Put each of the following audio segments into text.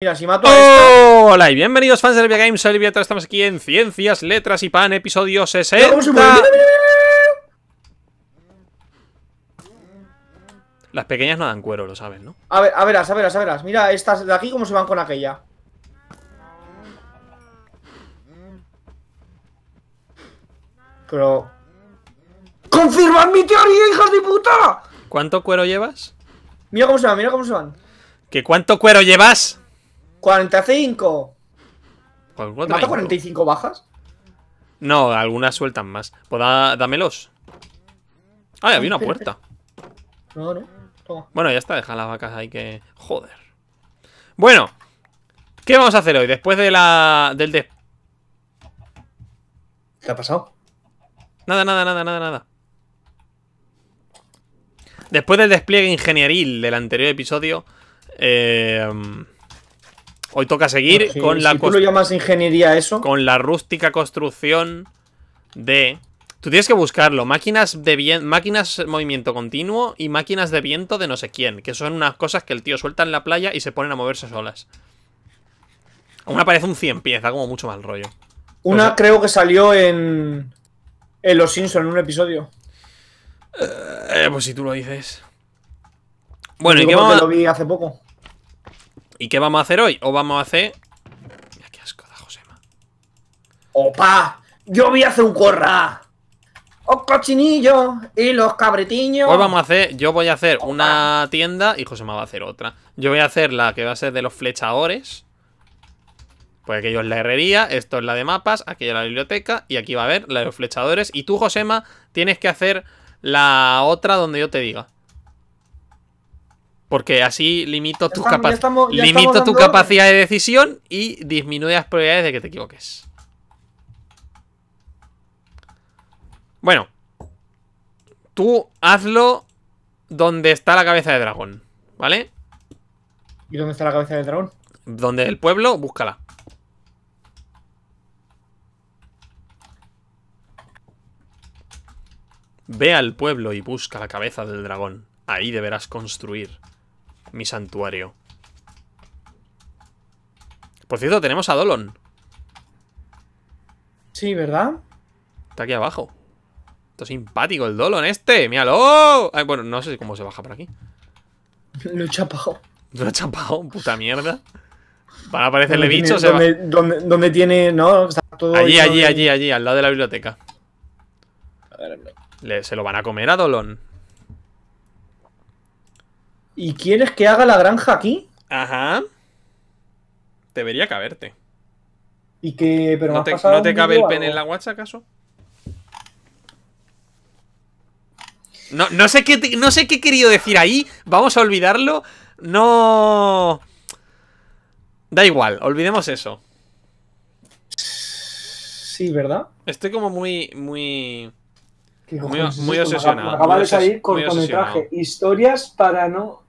Mira, si mato a Hola y bienvenidos fans de Olivia Games, soy Olivia, estamos aquí en Ciencias, Letras y Pan, episodio 60. Las pequeñas no dan cuero, lo saben, ¿no? A ver, a verás, a verás, a verás. Mira estas de aquí cómo se van con aquella. Pero... ¡Confirman mi teoría, hijas de puta! ¿Cuánto cuero llevas? Mira cómo se van, mira cómo se van. ¿Que cuánto cuero llevas? 45. ¿Mata 45 bajas? No, algunas sueltan más. Pues dámelos. Ah, había una puerta. No, no. Bueno, ya está, deja las vacas ahí que. Joder. Bueno, ¿qué vamos a hacer hoy? Después de la. del de. ¿Qué ha pasado? Nada, nada, nada, nada, nada. Después del despliegue ingenieril del anterior episodio. Eh. Hoy toca seguir con la. Con la rústica construcción de. Tú tienes que buscarlo. Máquinas de bien, máquinas movimiento continuo y máquinas de viento de no sé quién. Que son unas cosas que el tío suelta en la playa y se ponen a moverse solas. Una parece un 100 pieza, como mucho mal rollo. Una creo que salió en. En Los Simpsons, en un episodio. Eh, pues si tú lo dices. Bueno, ¿y qué lo vi hace poco. ¿Y qué vamos a hacer hoy? ¿O vamos a hacer...? Mira qué asco da Josema. ¡Opa! ¡Yo voy a hacer un corra! o cochinillos y los cabretiños! Hoy vamos a hacer... Yo voy a hacer una tienda y Josema va a hacer otra. Yo voy a hacer la que va a ser de los flechadores. Pues aquello es la herrería, esto es la de mapas, aquello es la biblioteca y aquí va a haber la de los flechadores. Y tú, Josema, tienes que hacer la otra donde yo te diga. Porque así limito, tu, limito tu capacidad de decisión y disminuye las probabilidades de que te equivoques. Bueno, tú hazlo donde está la cabeza de dragón, ¿vale? ¿Y dónde está la cabeza del dragón? Donde el pueblo, búscala. Ve al pueblo y busca la cabeza del dragón. Ahí deberás construir mi santuario. Por cierto, tenemos a Dolon. Sí, ¿verdad? Está aquí abajo. Está simpático el Dolon este. ¡Míralo! Ay, bueno, no sé cómo se baja por aquí. Lo he chapado. Lo he chapado, puta mierda. Van a aparecerle bichos. ¿Dónde tiene, ¿no? allí, allí, allí, allí, al lado de la biblioteca. A ver, se lo van a comer a Dolon. ¿Y quieres que haga la granja aquí? Ajá. Debería caberte. ¿Y qué? ¿No te, cabe el pen en la guacha, acaso? No, sé qué, no sé qué he querido decir ahí. Vamos a olvidarlo. No. Da igual, olvidemos eso. Sí, ¿verdad? Estoy como muy. Muy. Muy, obsesionado. Acaba de salir cortometraje. Historias para no.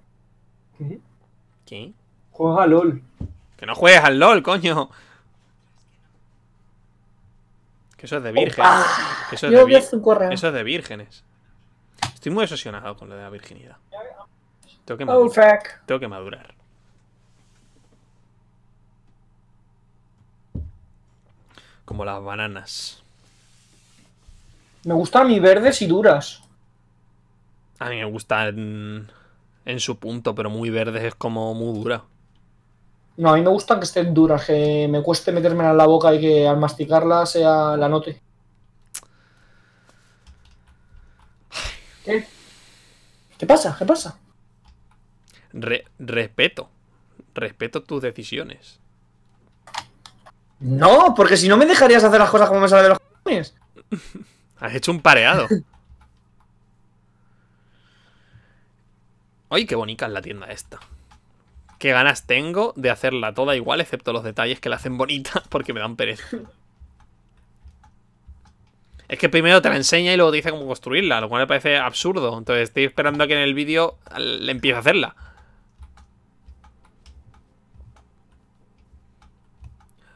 ¿Qué? Juegas Juega LOL. Que no juegues al LOL, coño. Que eso es de oh, virgen. Ah, eso, es de vírgenes. Estoy muy obsesionado con lo de la virginidad. Tengo que oh, madurar. Como las bananas. Me gustan mi verdes y duras. A mí me gustan en su punto, pero muy verdes es como muy dura. No, a mí me gustan que estén duras, que me cueste meterme en la boca y que al masticarla sea la note. ¿Qué? ¿Qué pasa? ¿Qué pasa? respeto. Respeto tus decisiones. No, porque si no me dejarías hacer las cosas como me salen de los cojones. Has hecho un pareado. ¡Ay, qué bonita es la tienda esta! Qué ganas tengo de hacerla toda igual, excepto los detalles que la hacen bonita, porque me dan pereza. Es que primero te la enseña y luego te dice cómo construirla, lo cual me parece absurdo. Entonces estoy esperando a que en el vídeo le empiece a hacerla.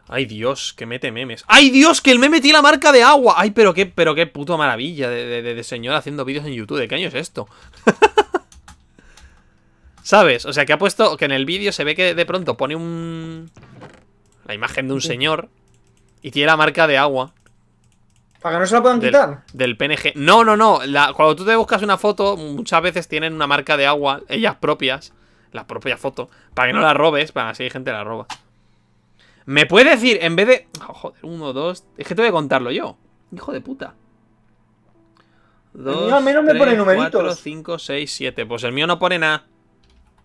Ay, Dios, que mete memes. ¡Ay, Dios, que el meme tiene la marca de agua! ¡Ay, pero qué, pero qué puto maravilla de, de, señor haciendo vídeos en YouTube! ¿De qué año es esto? ¿Sabes? O sea, que ha puesto... Que en el vídeo se ve que de pronto pone un... La imagen de un señor. Y tiene la marca de agua. ¿Para que no se la puedan quitar? Del PNG. No, no, no. cuando tú te buscas una foto, muchas veces tienen una marca de agua, ellas propias. La propia foto. Para que no la robes, para así hay gente la roba. ¿Me puede decir, en vez de... Ah, joder, uno, dos... Es que te voy a contarlo yo. Hijo de puta. Dos, al menos me pone numeritos. 5, 6, 7. Pues el mío no pone nada.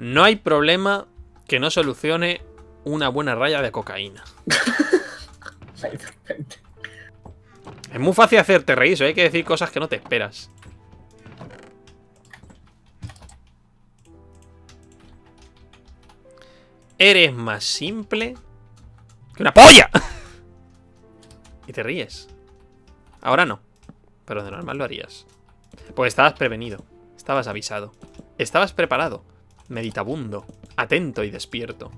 No hay problema que no solucione una buena raya de cocaína. es muy fácil hacerte reír, hay que decir cosas que no te esperas. Eres más simple que una polla. y te ríes. Ahora no, pero de normal lo harías. Pues estabas prevenido, estabas avisado, estabas preparado meditabundo, atento y despierto.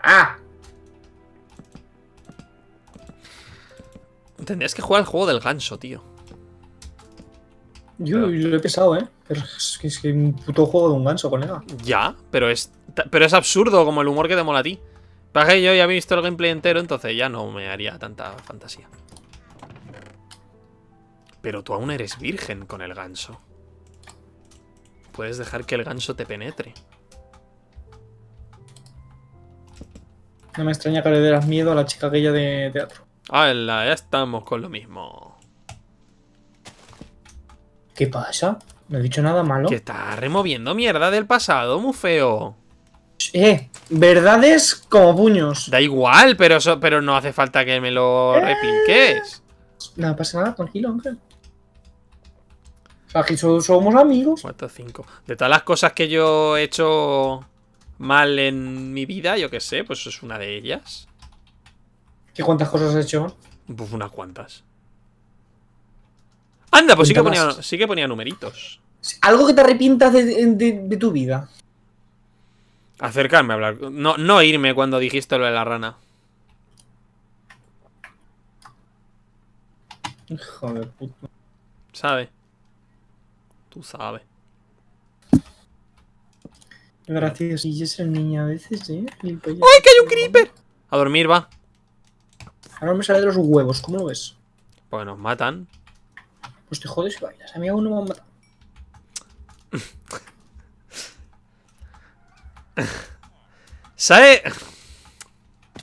¡Ah! Tendrías que jugar el juego del ganso, tío. Yo lo he pesado, ¿eh? es que es un puto juego de un ganso, colega. Ya, pero es, pero es absurdo como el humor que te mola a ti. Para que yo ya he visto el gameplay entero, entonces ya no me haría tanta fantasía. Pero tú aún eres virgen con el ganso. Puedes dejar que el ganso te penetre. No me extraña que le deras miedo a la chica aquella de teatro. Ah, ya estamos con lo mismo. ¿Qué pasa? ¿No he dicho nada malo? Que está removiendo mierda del pasado, muy feo. Eh, verdades como puños. Da igual, pero, pero no hace falta que me lo eh. repinques. No pasa nada, tranquilo, hombre. Aquí somos amigos. De todas las cosas que yo he hecho mal en mi vida, yo qué sé, pues es una de ellas. ¿Qué cuántas cosas he hecho? Pues unas cuantas. Anda, pues sí que, ponía, sí que, ponía, numeritos. Algo que te arrepientas de, tu vida. Acercarme a hablar. No, irme cuando dijiste lo de la rana. Hijo de puta. ¿Sabe? tú sabes. y es el niño a veces, ¿eh? ¡Ay, que hay un creeper! A dormir, va. Ahora me sale de los huevos, ¿cómo lo ves? Pues nos matan. Pues te jodes y bailas. A mí aún no me han matado. ¡Sae!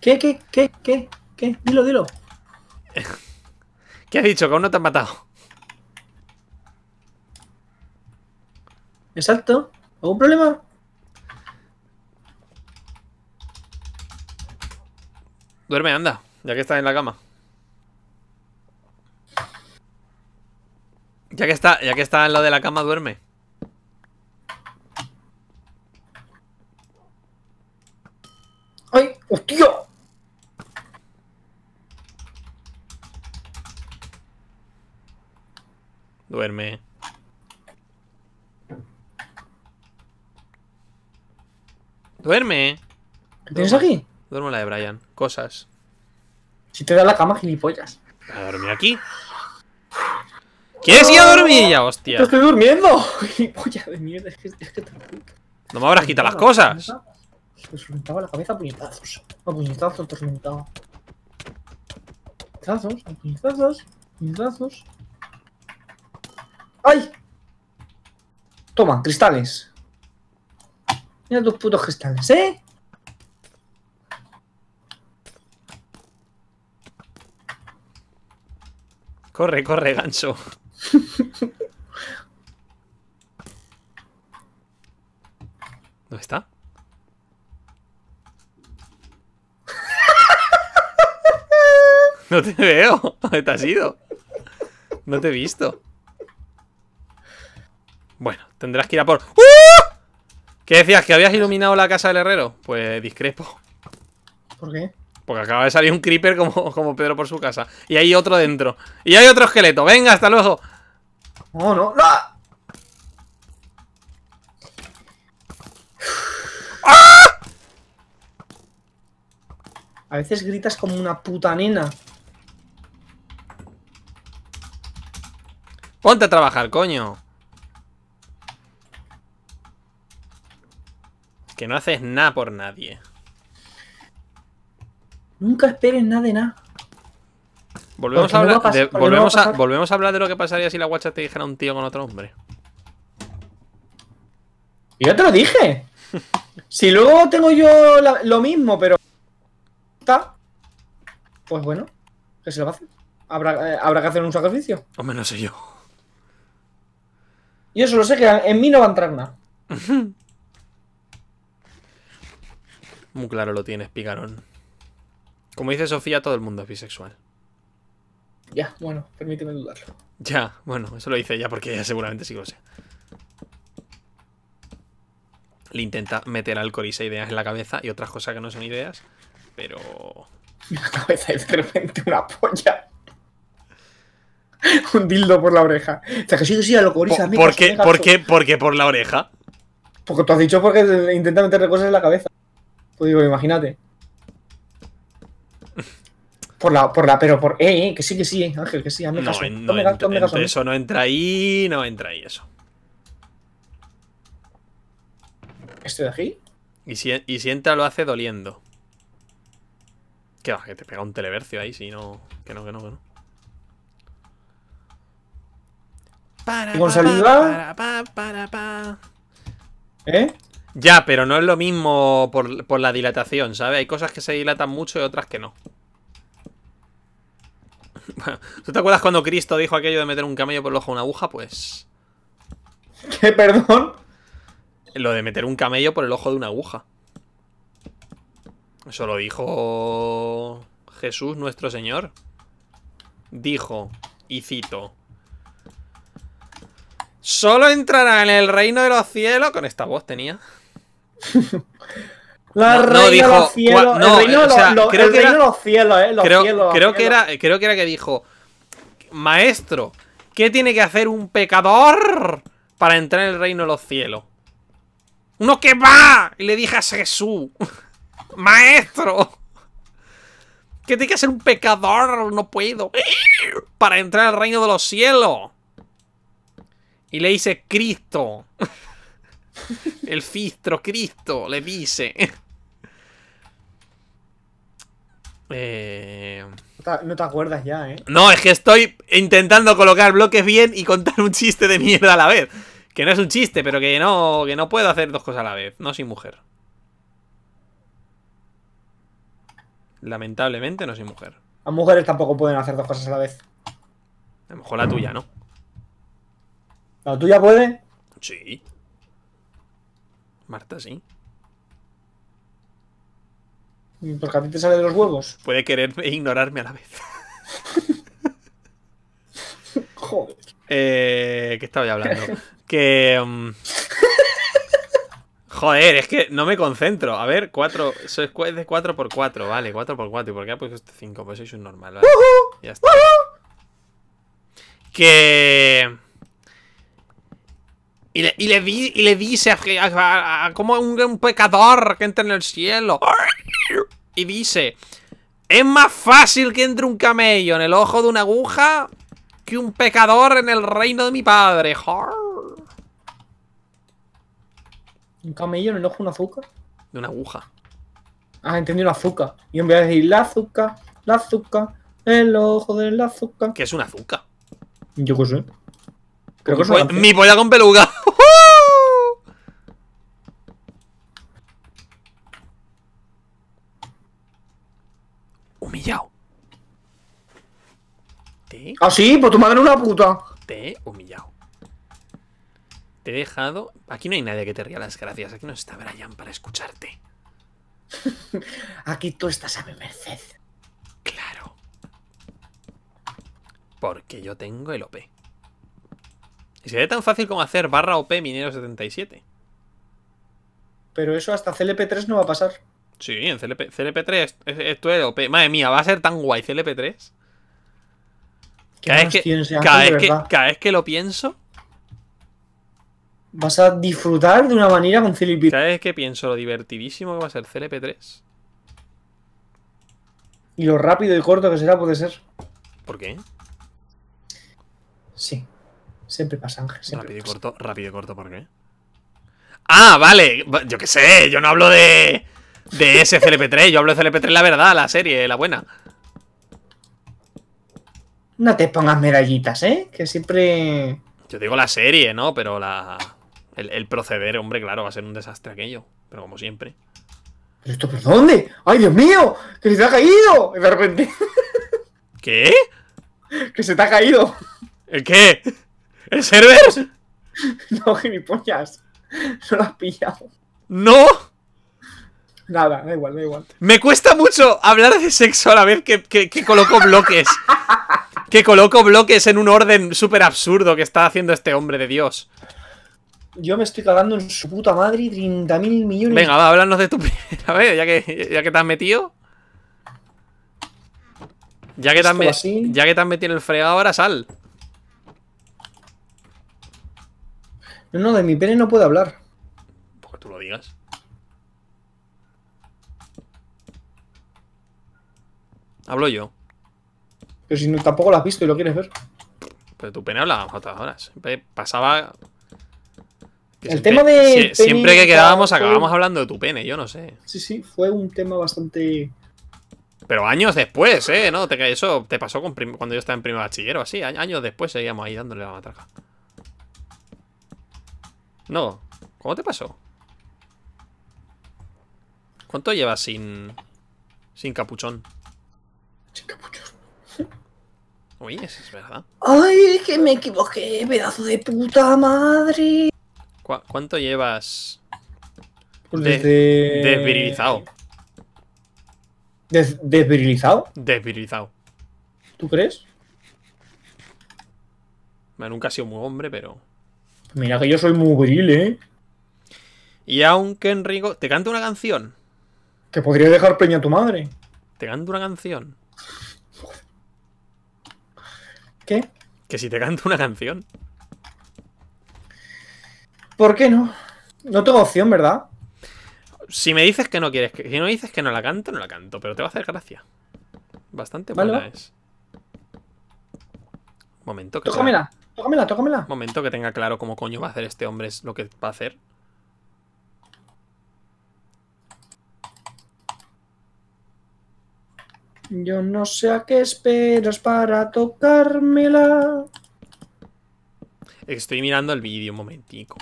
¿Qué, qué, qué, qué? ¿Qué? Dilo, dilo. ¿Qué has dicho? Que aún no te han matado. ¿Exacto? ¿Algún problema? Duerme, anda, ya que estás en la cama. Ya que está, ya que está en lo de la cama, duerme. Duerme. ¿Tienes aquí? Duermo la de Brian. Cosas. Si te da la cama, gilipollas. a dormir aquí. ¿Quieres ir a dormir ya, hostia? estoy durmiendo. Gilipollas de mierda. Es que, es que No me habrás quitado las cosas. Te reventaba la cabeza a puñetazos. A puñetazos te Puñetazos, a puñetazos, puñetazos. ¡Ay! Toma, cristales. Mira tus putos gestantes, ¿eh? Corre, corre, gancho. ¿Dónde está? No te veo. ¿Dónde te has ido? No te he visto. Bueno, tendrás que ir a por... ¡Uh! ¿Qué decías? ¿Que habías iluminado la casa del herrero? Pues discrepo. ¿Por qué? Porque acaba de salir un creeper como, como Pedro por su casa. Y hay otro dentro. Y hay otro esqueleto. Venga, hasta luego. No, no, no. A veces gritas como una puta nena. Ponte a trabajar, coño. Que no haces nada por nadie. Nunca esperes nada de nada. Volvemos, a hablar, de, volvemos, a, volvemos a hablar de lo que pasaría si la guacha te dijera un tío con otro hombre. Yo te lo dije. si luego tengo yo lo mismo, pero. Está. Pues bueno, que se lo va Habrá, eh, habrá que hacer un sacrificio. o menos sé yo. Yo solo sé, que en mí no va a entrar nada. Muy claro lo tienes, picarón. Como dice Sofía, todo el mundo es bisexual. Ya, bueno, permíteme dudarlo. Ya, bueno, eso lo dice ella porque ella seguramente sí lo sé. Le intenta meter al Corisa ideas en la cabeza y otras cosas que no son ideas, pero. La cabeza es de repente una polla. Un dildo por la oreja. O sea, que si sí, a lo ¿Por, ¿por, qué, ¿por, qué, ¿Por la oreja? Porque tú has dicho porque intenta meterle cosas en la cabeza. Pues digo, imagínate. Por la, por la, pero por. Eh, eh, que sí, que sí, eh, Ángel, que sí, a no, caso. eso no entra ahí, no entra ahí eso. ¿Esto de aquí? Y si, y si entra, lo hace doliendo. Que va, que te pega un televercio ahí, si no. Que no, que no, que no. Para, ¿Y con Para, para, ¿Eh? Ya, pero no es lo mismo por, la dilatación, ¿sabes? Hay cosas que se dilatan mucho y otras que no. ¿Tú te acuerdas cuando Cristo dijo aquello de meter un camello por el ojo de una aguja? Pues... ¿Qué, perdón? Lo de meter un camello por el ojo de una aguja. Eso lo dijo Jesús nuestro Señor. Dijo, y cito, Solo entrará en el reino de los cielos. Con esta voz tenía. La no, los cielos. el reino de creo que era, cielos, creo, que era, creo que era que dijo, maestro, ¿qué tiene que hacer un pecador para entrar en el reino de los cielos? Uno que va. Y le dije a Jesús, maestro, ¿qué tiene que hacer un pecador? No puedo. Para entrar al reino de los cielos. Y le dice Cristo. El fistro Cristo le dice. Eh, no te acuerdas ya, ¿eh? No, es que estoy intentando colocar bloques bien y contar un chiste de mierda a la vez. Que no es un chiste, pero que no, que no puedo hacer dos cosas a la vez. No sin mujer. Lamentablemente no soy mujer. Las mujeres tampoco pueden hacer dos cosas a la vez. A lo mejor la tuya, ¿no? ¿La tuya puede? Sí. Marta, sí. Porque a ti te sale de los huevos. Puede querer e ignorarme a la vez. Joder. Eh, ¿Qué estaba yo hablando? que. Um... Joder, es que no me concentro. A ver, 4. Es de 4x4, vale, 4x4. ¿Y por qué ha puesto 5? Este pues es un normal, ¿vale? Ya está. Que. Y le, dice a, como un, pecador que entra en el cielo. Y dice, es más fácil que entre un camello en el ojo de una aguja que un pecador en el reino de mi padre. ¿Un camello en el ojo de un azúcar? De una aguja. Ah, entendí un azúcar. Y en vez de decir la azúcar, la azúcar, el ojo del azúcar. ¿Qué es una azúcar? Yo qué sé. Creo que pues, mi polla con peluga. ¡Uh! Humillado. ¿Te? Ah, sí, pues tu madre una puta. Te he humillado. Te he dejado. Aquí no hay nadie que te ría las gracias. Aquí no está Brian para escucharte. Aquí tú estás a mi merced. Claro. Porque yo tengo el OP. Y sería tan fácil como hacer barra OP minero 77. Pero eso hasta CLP3 no va a pasar. Sí, en CLP, 3 esto es e OP. Madre mía, va a ser tan guay CLP3. Cada vez, que, cada, que, lo pienso, vas a disfrutar de una manera con CLP. 3 vez que pienso? Lo divertidísimo que va a ser CLP3. Y lo rápido y corto que será, puede ser. ¿Por qué? Sí. Siempre pasa, Ángel. rápido y corto, rápido y corto, ¿por qué? Ah, vale. Yo qué sé, yo no hablo de. De ese CLP3, yo hablo de CLP3 la verdad, la serie, la buena. No te pongas medallitas, ¿eh? Que siempre. Yo digo la serie, ¿no? Pero la. El, proceder, hombre, claro, va a ser un desastre aquello. Pero como siempre. ¿Pero esto por dónde? ¡Ay, Dios mío! ¡Que se te ha caído! De repente. ¿Qué? ¡Que se te ha caído! ¿El qué? ¿El server? No, gilipollas. No lo has pillado. ¿No? Nada, da igual, da igual. Me cuesta mucho hablar de sexo a la vez que, que, coloco bloques. que coloco bloques en un orden súper absurdo que está haciendo este hombre de Dios. Yo me estoy cagando en su puta madre 30 mil millones. Venga, va, háblanos de tu primera vez, ya que, ya que te has metido. Ya que, te ya que te has metido en el fregado, ahora sal. No, no, de mi pene no puedo hablar. Porque tú lo digas. Hablo yo. Pero si no, tampoco lo has visto y lo quieres ver. Pero tu pene hablábamos otras horas. Siempre pasaba. el tema de. siempre que quedábamos, acabábamos hablando de tu pene, yo no sé. Sí, sí, fue un tema bastante. Pero años después, ¿eh? No, eso te pasó cuando yo estaba en primer bachillero, así. Años después seguíamos ahí dándole la matraca. No, ¿cómo te pasó? ¿Cuánto llevas sin... sin capuchón? Sin capuchón. Uy, eso es verdad. ¡Ay, que me equivoqué, pedazo de puta madre! ¿Cuánto llevas pues Desde... desvirilizado? Des ¿Desvirilizado? Desvirilizado. ¿Tú crees? Bueno, nunca he sido muy hombre, pero... Mira que yo soy muy ¿eh? Y aunque Enrico. Te canto una canción. Que podría dejar peña a tu madre. Te canto una canción. ¿Qué? Que si te canto una canción. ¿Por qué no? No tengo opción, ¿verdad? Si me dices que no quieres que. Si no dices que no la canto, no la canto, pero te va a hacer gracia. Bastante buena es. Un momento, que. Tócamela, tócamela. Momento que tenga claro cómo coño va a hacer este hombre lo que va a hacer. Yo no sé a qué esperas para tocármela. Estoy mirando el vídeo un momentico.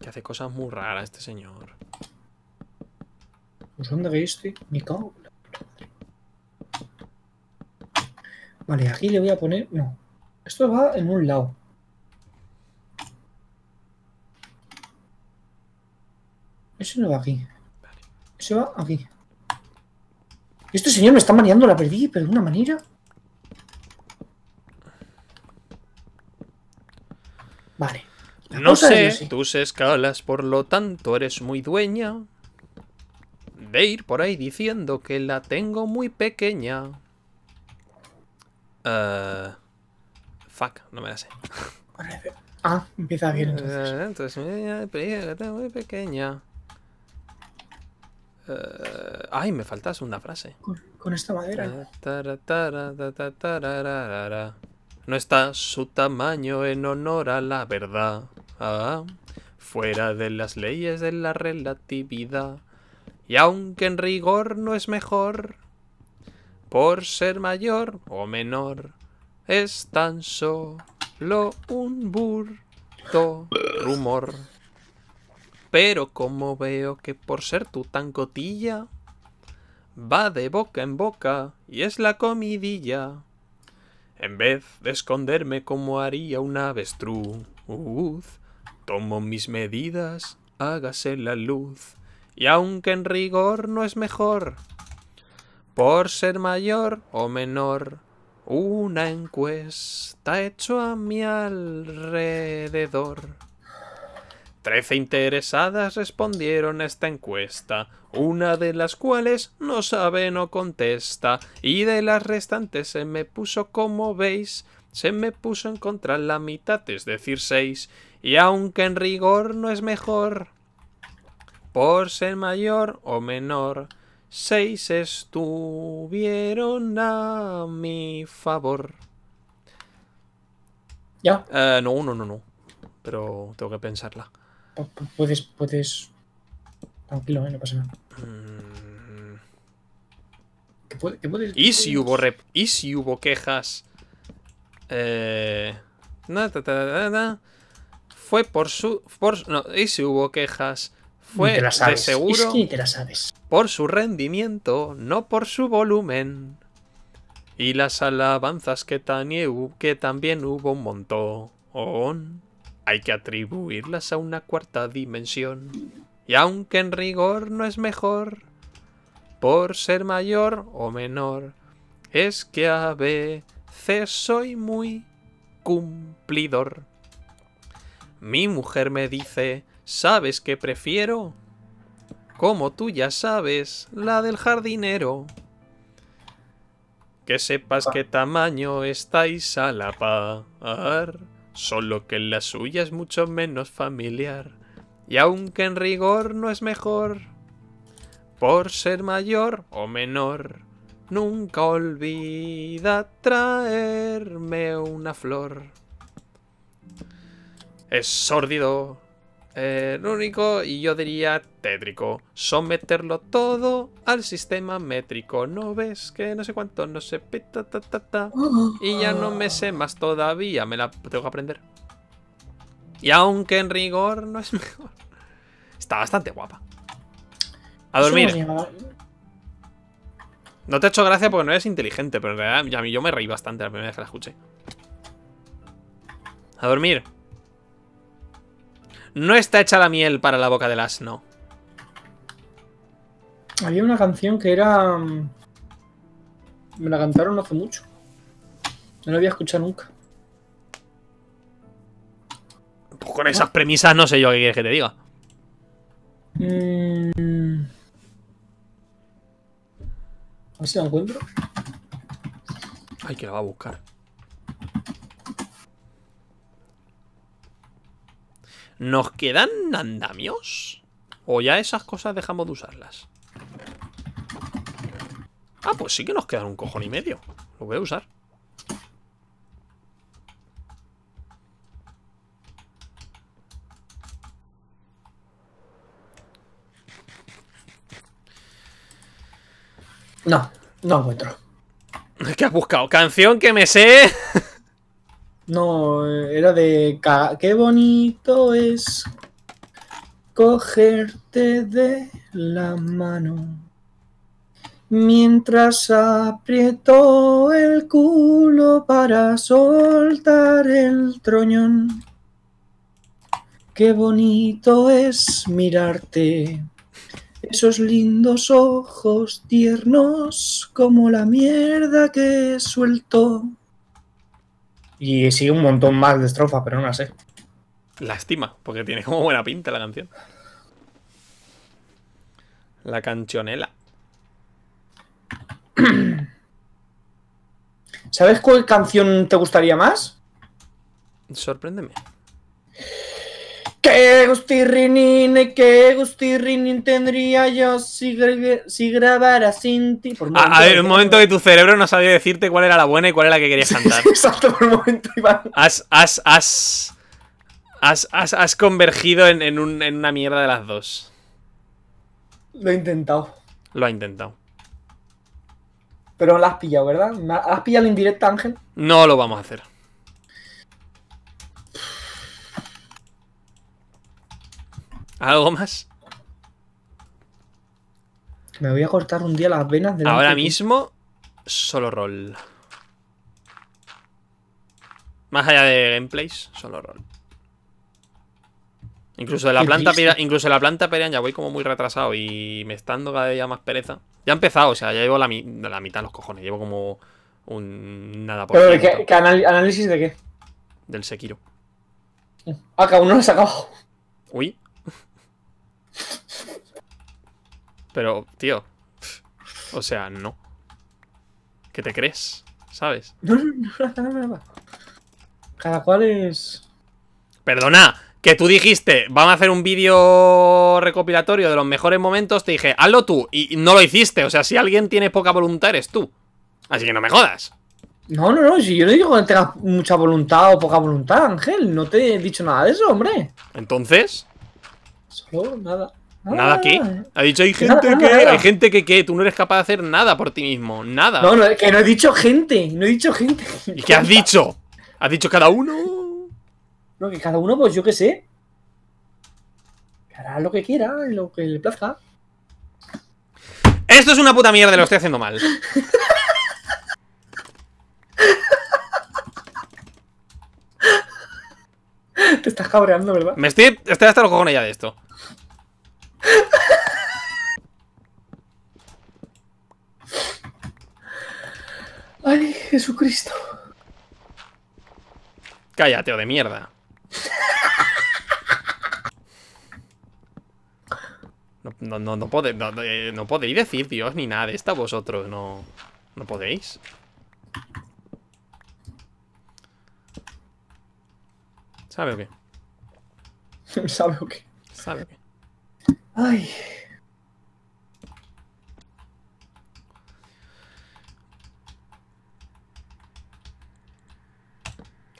Que hace cosas muy raras este señor. Pues, dónde estoy, mi Vale, aquí le voy a poner... No, esto va en un lado. Eso no va aquí. Vale. Eso va aquí. Este señor me está mareando la perdí, pero de una manera... Vale. no sé tus escalas, por lo tanto eres muy dueña de ir por ahí diciendo que la tengo muy pequeña. Eh, fuck, no me hace. Ah, empieza bien entonces. Eh, muy pequeña. Eh, ay, me faltas una frase. Con, esta madera. No está su tamaño en honor a la verdad. Ah, fuera de las leyes de la relatividad. Y aunque en rigor no es mejor, por ser mayor o menor, es tan solo un burto rumor. Pero como veo que por ser tú tan cotilla, va de boca en boca y es la comidilla. En vez de esconderme como haría una avestruz, tomo mis medidas, hágase la luz. Y aunque en rigor no es mejor, por ser mayor o menor, una encuesta hecho a mi alrededor. Trece interesadas respondieron a esta encuesta, una de las cuales no sabe, no contesta, y de las restantes se me puso, como veis, se me puso en contra la mitad, es decir, seis, y aunque en rigor no es mejor, por ser mayor o menor, Seis estuvieron a mi favor. ¿Ya? Eh, no, no, no, no. Pero tengo que pensarla. puedes, puedes. Tranquilo, eh, no pasa nada. Mm. ¿Qué, puede, puedes, ¿Y, si hubo ¿Y si hubo quejas? Eh, Fue por su. Por, no, y si hubo quejas fue seguro la sabes. por su rendimiento, no por su volumen. Y las alabanzas que, que también hubo un montón, hay que atribuirlas a una cuarta dimensión. Y aunque en rigor no es mejor, por ser mayor o menor, es que a veces soy muy cumplidor. Mi mujer me dice ¿Sabes que prefiero? Como tú ya sabes, la del jardinero. Que sepas qué tamaño estáis a la par, solo que la suya es mucho menos familiar. Y aunque en rigor no es mejor, por ser mayor o menor, nunca olvida traerme una flor. Es sórdido eh, lo único y yo diría tétrico. Someterlo todo al sistema métrico. ¿No ves que no sé cuánto? No sé. y ya no me sé más todavía. Me la tengo que aprender. Y aunque en rigor no es mejor. Está bastante guapa. A dormir. No te echo hecho gracia porque no eres inteligente, pero en realidad yo me reí bastante la primera vez que la escuché. A dormir. No está hecha la miel para la boca del asno. Había una canción que era... Mm, me la cantaron hace mucho. No la había escuchado nunca. Pues con esas premisas no sé yo qué quieres que te diga. Mm. A ver si la encuentro. Ay, que la va a buscar. ¿Nos quedan andamios? ¿O ya esas cosas dejamos de usarlas? Ah, pues sí que nos quedan un cojón y medio Lo voy a usar No, no encuentro. ¿Qué has buscado? ¿Canción que me sé? No, era de... ¡Qué bonito es cogerte de la mano! Mientras aprieto el culo para soltar el troñón. Qué bonito es mirarte. Esos lindos ojos tiernos como la mierda que suelto. Y sigue un montón más de estrofas, pero no la sé. Lástima, porque tiene como buena pinta la canción. La cancionela. ¿Sabes cuál canción te gustaría más? Sorpréndeme. Qué que qué rinine tendría yo si, si grabara sin ti. Por a, ver, un momento que tu cerebro no sabía decirte cuál era la buena y cuál era la que querías cantar. Exacto, por un momento, Iván. Has, has, has, has, has, convergido en, en, una mierda de las dos. Lo he intentado. Lo ha intentado. Pero no la has pillado, ¿verdad? ¿Has pillado en directo, Ángel? No lo vamos a hacer. ¿Algo más? Me voy a cortar un día las venas. De Ahora mismo, solo rol. Más allá de gameplays, solo rol. Incluso de la planta incluso la planta ya voy como muy retrasado y me está dando cada día más pereza. Ya he empezado, o sea, ya llevo la, mitad de los cojones, llevo como un nada por ¿Pero qué, análisis de qué? Del Sekiro. Ah, que no lo he sacado. Uy. Pero, tío. O sea, no. ¿Qué te crees? ¿Sabes? No, Cada cual es. Perdona, que tú dijiste, vamos a hacer un vídeo recopilatorio de los mejores momentos. Te dije, hazlo tú. Y no lo hiciste. O sea, si alguien tiene poca voluntad, eres tú. Así que no me jodas. No, no, no, si yo no digo que tengas mucha voluntad o poca voluntad, Ángel, no te he dicho nada de eso, hombre. Entonces. Solo nada. ¿Nada qué? Ah. Ha dicho, hay gente que. Hay gente que qué. Tú no eres capaz de hacer nada por ti mismo. Nada. No, no, que no he dicho gente. No he dicho gente. ¿Y qué has dicho? ¿Has dicho cada uno? No, que cada uno, pues yo qué sé. Que hará lo que quiera, lo que le plazca. Esto es una puta mierda, lo estoy haciendo mal. Te estás cabreando, ¿verdad? Me estoy, estoy hasta los cojones ya de esto. Ay, Jesucristo. Cállate, o oh de mierda. No, no, no, eh, no, podéis decir Dios ni nada de esta vosotros, no. No podéis. ¿Sabe o qué? ¿Sabe o qué? ¿Sabe o qué? Ay.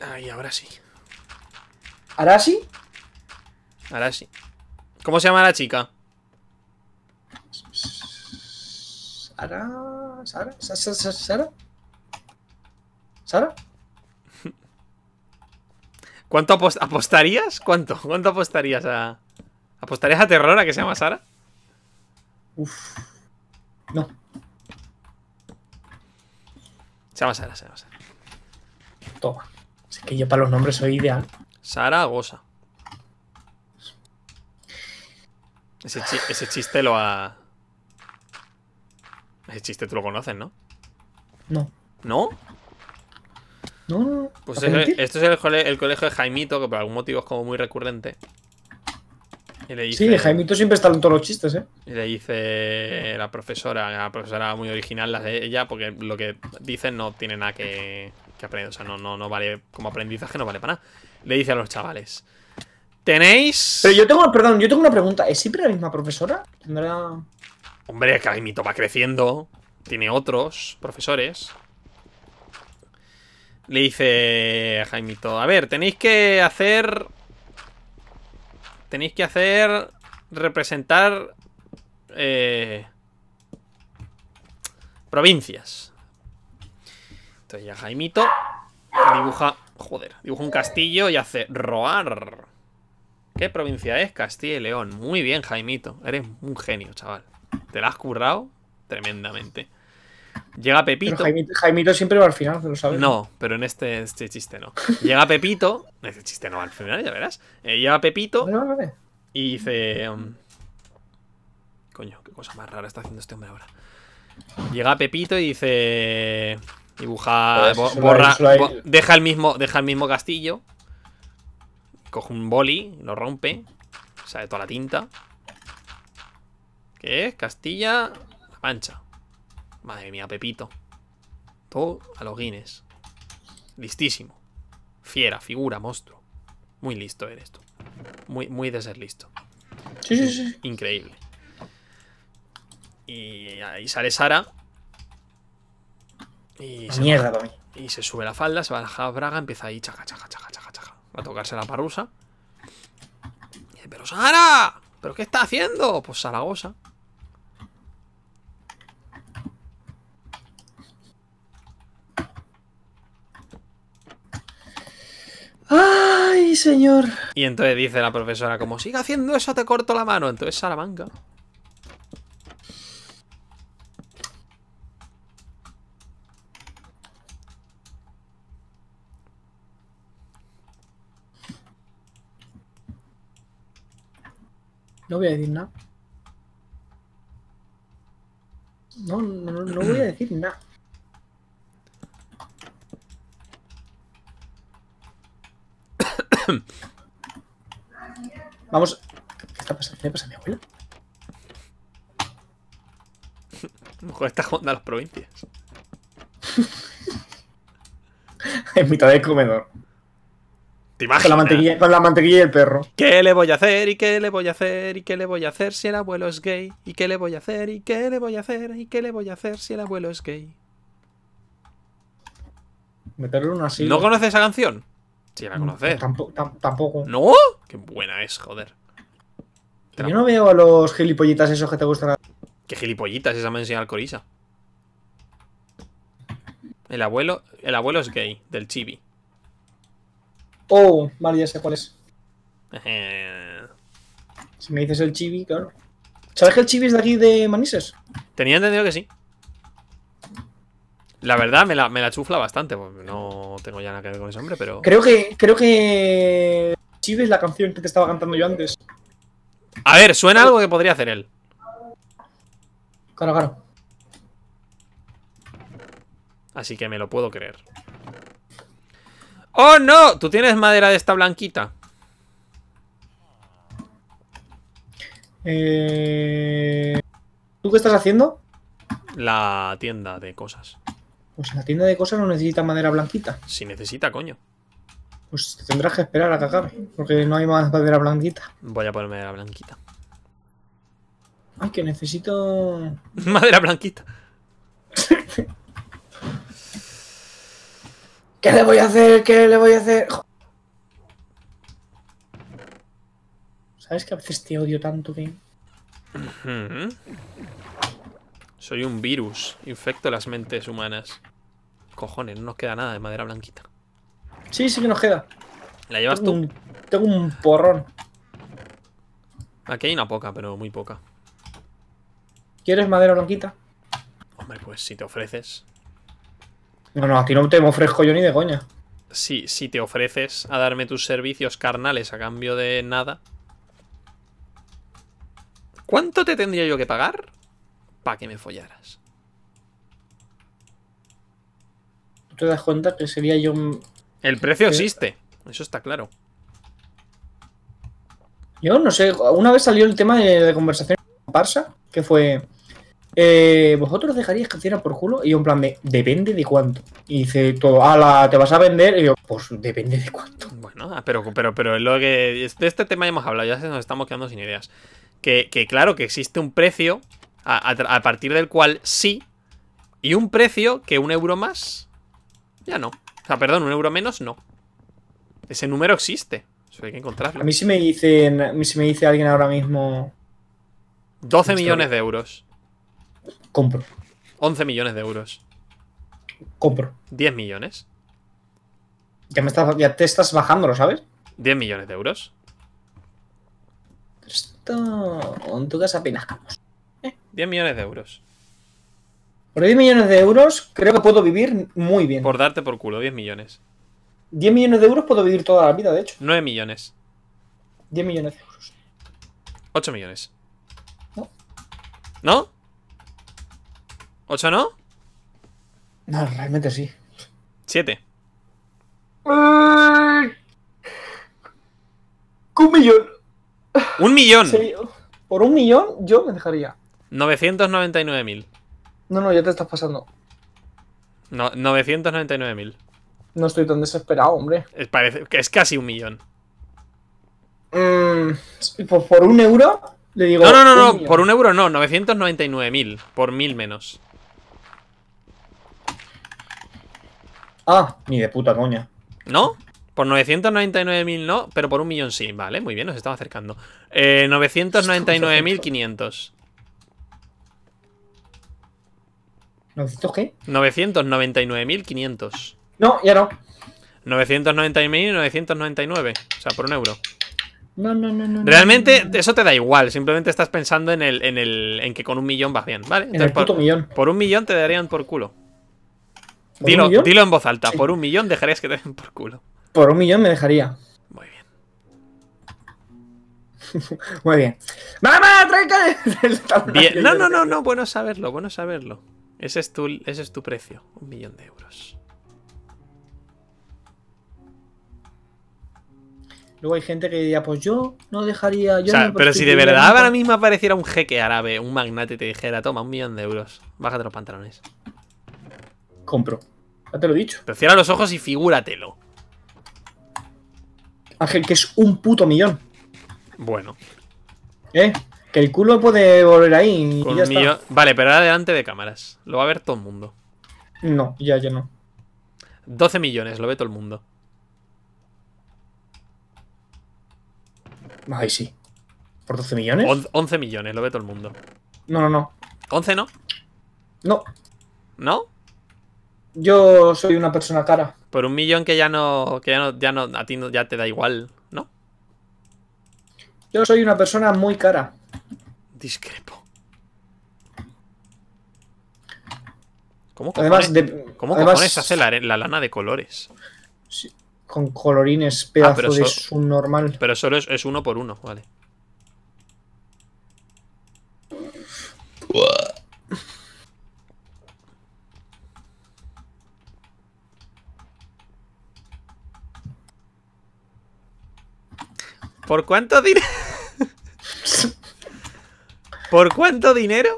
Ay, ahora sí. ¿Ahora sí? Ahora sí. ¿Cómo se llama la chica? Sara. Sara. Sara. Sara. ¿Sara? ¿Cuánto apostarías? ¿Cuánto? ¿Cuánto apostarías a. ¿Apostarías a terror a que se llama Sara? Uf. No. Se llama Sara, se llama Sara. Toma. Así que yo para los nombres soy ideal. Sara Gosa. Ese, ese chiste lo ha. Ese chiste tú lo conoces, ¿no? No. ¿No? No, no, no. Pues esto es el, colegio de Jaimito, que por algún motivo es como muy recurrente. sí de Jaimito siempre está en todos los chistes, ¿eh? Y le dice la profesora, la profesora muy original, la de ella, porque lo que dicen no tiene nada que, que aprender. O sea, no, no, no vale como aprendizaje, no vale para nada. Le dice a los chavales. Tenéis. Pero yo tengo, perdón, yo tengo una pregunta. ¿Es siempre la misma profesora? Hombre, Jaimito va creciendo. Tiene otros profesores. Le dice Jaimito, a ver, tenéis que hacer... Tenéis que hacer... Representar... Eh, provincias. Entonces ya Jaimito dibuja... Joder, dibuja un castillo y hace roar. ¿Qué provincia es? Castilla y León. Muy bien, Jaimito. Eres un genio, chaval. Te la has currado tremendamente. Llega Pepito. Jaimito siempre va al final, lo sabes. No, pero en este, este chiste no. Llega Pepito. este chiste no va al final, ya verás. Eh, llega Pepito. Y dice. Um, coño, qué cosa más rara está haciendo este hombre ahora. Llega Pepito y dice. Dibuja. borra. deja, el mismo, deja el mismo castillo. Coge un boli, lo rompe. O toda la tinta. ¿Qué es? Castilla. La Mancha. Madre mía, Pepito. Todo a los guines. Listísimo. Fiera, figura, monstruo. Muy listo eres tú. Muy, muy de ser listo. Sí, sí, sí. Increíble. Y ahí sale Sara. Y se Y se sube la falda, se va a la braga, empieza ahí, chaca, chaca, chaca, chaca, Va a tocarse la parrusa. pero Sara, ¿pero qué está haciendo? Pues Zaragoza. Y entonces dice la profesora, como siga haciendo eso, te corto la mano. Entonces Salamanca. No voy a decir nada. No, no, no voy a decir nada. Vamos. ¿Qué le pasa a mi abuela? mejor está jugando a las provincias. en mitad del comedor. ¿Te Con la, mantequilla, con la mantequilla y el perro. ¿Qué le voy a hacer? ¿Y qué le voy a hacer? ¿Y qué le voy a hacer si el abuelo es gay? ¿Y qué le voy a hacer? ¿Y qué le voy a hacer? ¿Y qué le voy a hacer si el abuelo es gay? Meterle una así. ¿No conoces esa canción? Si mm, tampoco. ¿No? Qué buena es, joder. Yo no veo a los gilipollitas esos que te gustan. ¿Qué gilipollitas? Esa me enseña Corisa. El abuelo, el abuelo es gay, del chibi. Oh, vale, ya sé cuál es. si me dices el chibi, claro. ¿Sabes que el chibi es de aquí de Manises? Tenía entendido que sí. La verdad, me la, chufla bastante. Pues, no tengo ya nada que ver con ese hombre, pero. Creo que. Creo que. si ves la canción que te estaba cantando yo antes. A ver, suena algo que podría hacer él. Claro, claro. Así que me lo puedo creer. ¡Oh, no! ¿Tú tienes madera de esta blanquita? Eh, ¿Tú qué estás haciendo? La tienda de cosas. Pues la tienda de cosas no necesita madera blanquita. Si necesita, coño. Pues tendrás que esperar a que porque no hay más madera blanquita. Voy a ponerme la blanquita. Ay, que necesito... madera blanquita. ¿Qué le voy a hacer? ¿Qué le voy a hacer? ¿Sabes que a veces te odio tanto que... Soy un virus, infecto las mentes humanas. Cojones, no nos queda nada de madera blanquita. Sí, sí que nos queda. ¿La llevas tú? Un, tengo un porrón. Aquí hay una poca, pero muy poca. ¿Quieres madera blanquita? Hombre, pues si te ofreces. No, no, aquí no te ofrezco yo ni de coña. Sí, si te ofreces a darme tus servicios carnales a cambio de nada. ¿Cuánto te tendría yo que pagar para que me follaras? te das cuenta que sería yo El precio eh, existe, eso está claro. Yo no sé, una vez salió el tema de conversación con Parsa, que fue... Eh, ¿Vosotros dejaríais que hiciera por culo? Y yo en plan de, depende de cuánto. Y dice todo, ala, ¿te vas a vender? Y yo, pues depende de cuánto. Bueno, ah, pero, pero, pero lo que... De este tema ya hemos hablado, ya se nos estamos quedando sin ideas. Que, claro, que existe un precio a partir del cual sí, y un precio que un euro más ya no. O perdón, un euro menos no. Ese número existe. Eso hay que encontrarlo. A mí si me dicen, si me dice alguien ahora mismo... 12 millones de euros. Compro. 11 millones de euros. Compro. 10 millones. Ya, me te estás bajando, ¿lo sabes? 10 millones de euros. Esto... En tu casa 10 ¿eh? millones de euros. Por 10 millones de euros creo que puedo vivir muy bien. Por darte por culo, 10 millones. 10 millones de euros puedo vivir toda la vida, de hecho. 9 millones. 10 millones de euros. 8 millones. No. ¿No? ¿8 no? No, realmente sí. 7. Un millón. Un millón. Por un millón yo me dejaría. 999.000. No, no, ya te estás pasando. No, 999.000. No estoy tan desesperado, hombre. Es, eh, parece, es casi un millón. Mm, ¿por, un euro? Le digo. No, no, no, no, por un euro no, 999.000. Por mil menos. Ah, ni de puta coña. ¿No? Por 999.000 no, pero por un millón sí. Vale, muy bien, nos estamos acercando. Eh, 999.500. ¿900 qué? 999.500. No, ya no. 999.999. O sea, por un euro. No, no, no, no. Realmente eso te da igual, simplemente estás pensando en el, el en que con un millón vas bien, ¿vale? por, millón. por un millón te darían por culo. dilo, en voz alta, por un millón dejarías que te den por culo. Por un millón me dejaría. Muy bien. Muy bien. bien. No, no, no, no, bueno saberlo, bueno saberlo. Ese es tu, ese es tu precio, un millón de euros. Luego hay gente que diría, pues yo no dejaría... Yo pero si de verdad ahora mismo apareciera un jeque árabe, un magnate, te dijera, toma, un millón de euros, bájate los pantalones. Compro. Ya te lo he dicho. Pero cierra los ojos y figúratelo. Ángel, que es un puto millón. Bueno. ¿Eh? Que el culo puede volver ahí. Y ya Vale, pero ahora delante de cámaras. Lo va a ver todo el mundo. No, ya, ya no. 12 millones, lo ve todo el mundo. Ay sí. ¿Por 12 millones? 11 millones, lo ve todo el mundo. No, no, no. ¿11 no? No. ¿No? Yo soy una persona cara. Por un millón que ya no. que ya no. ya no. a ti no, ya te da igual, ¿no? Yo soy una persona muy cara. Discrepo. ¿Cómo cojones, además de, ¿cómo además, la, lana de colores? con colorines, ah, pedazo de un normal. Pero solo es, uno por uno, vale. ¿Por cuánto diré? ¿Por cuánto dinero?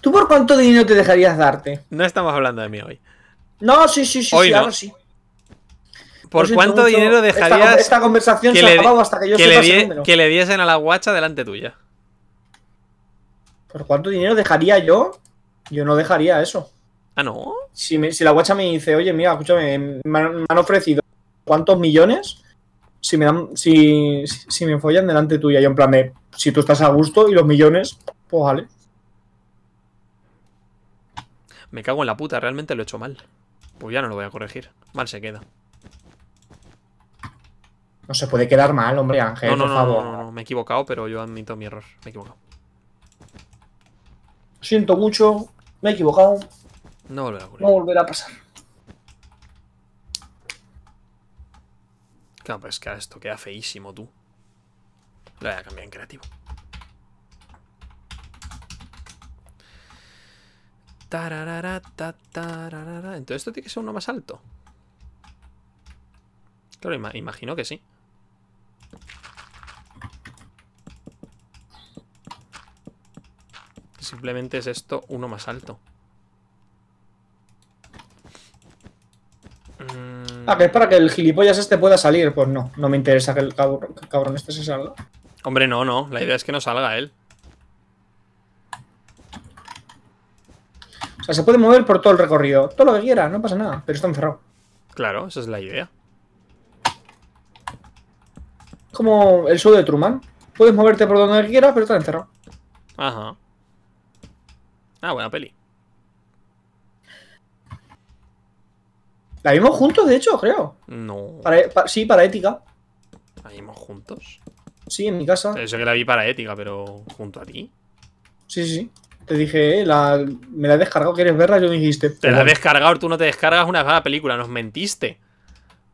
¿Tú por cuánto dinero te dejarías darte? No estamos hablando de mí hoy. No, sí, sí, sí, sí, sí. ¿Por cuánto dinero dejarías esta, esta conversación que se le, hasta que yo que Que le diesen a la guacha delante tuya. ¿Por cuánto dinero dejaría yo? Yo no dejaría eso. ¿Ah, no? Si, si la guacha me dice, oye, mira, escúchame, me me han ofrecido cuántos millones, si me dan, si, si me follan delante tuya, yo en plan de, si tú estás a gusto y los millones, pues vale. Me cago en la puta, realmente lo he hecho mal. Pues ya no lo voy a corregir. Mal se queda. No se puede quedar mal, hombre, Ángel, no, no, no, No, no, me he equivocado, pero yo admito mi error. Me he equivocado. Siento mucho, me he equivocado. No volverá a ocurrir. No volverá a pasar. Claro, que esto queda feísimo, tú. Lo voy a cambiar en creativo. Entonces esto tiene que ser uno más alto. Claro, imagino que sí. Simplemente es esto uno más alto. Ah, que es para que el gilipollas este pueda salir. Pues no, no me interesa que el cabrón, este se salga. Hombre, no, no. La idea es que no salga él. O sea, se puede mover por todo el recorrido. Todo lo que quiera, no pasa nada. Pero está encerrado. Claro, esa es la idea. Como el show de Truman. Puedes moverte por donde quieras, pero está encerrado. Ajá. Ah, buena peli. La vimos juntos, de hecho, creo. No. sí, para ética. ¿La vimos juntos? Sí, en mi casa. Eso que la vi para ética, pero junto a ti. Sí, sí, Te dije, eh, la, me la he descargado, ¿quieres verla? yo me dijiste. Te la he descargado, tú no te descargas una mala película, nos mentiste.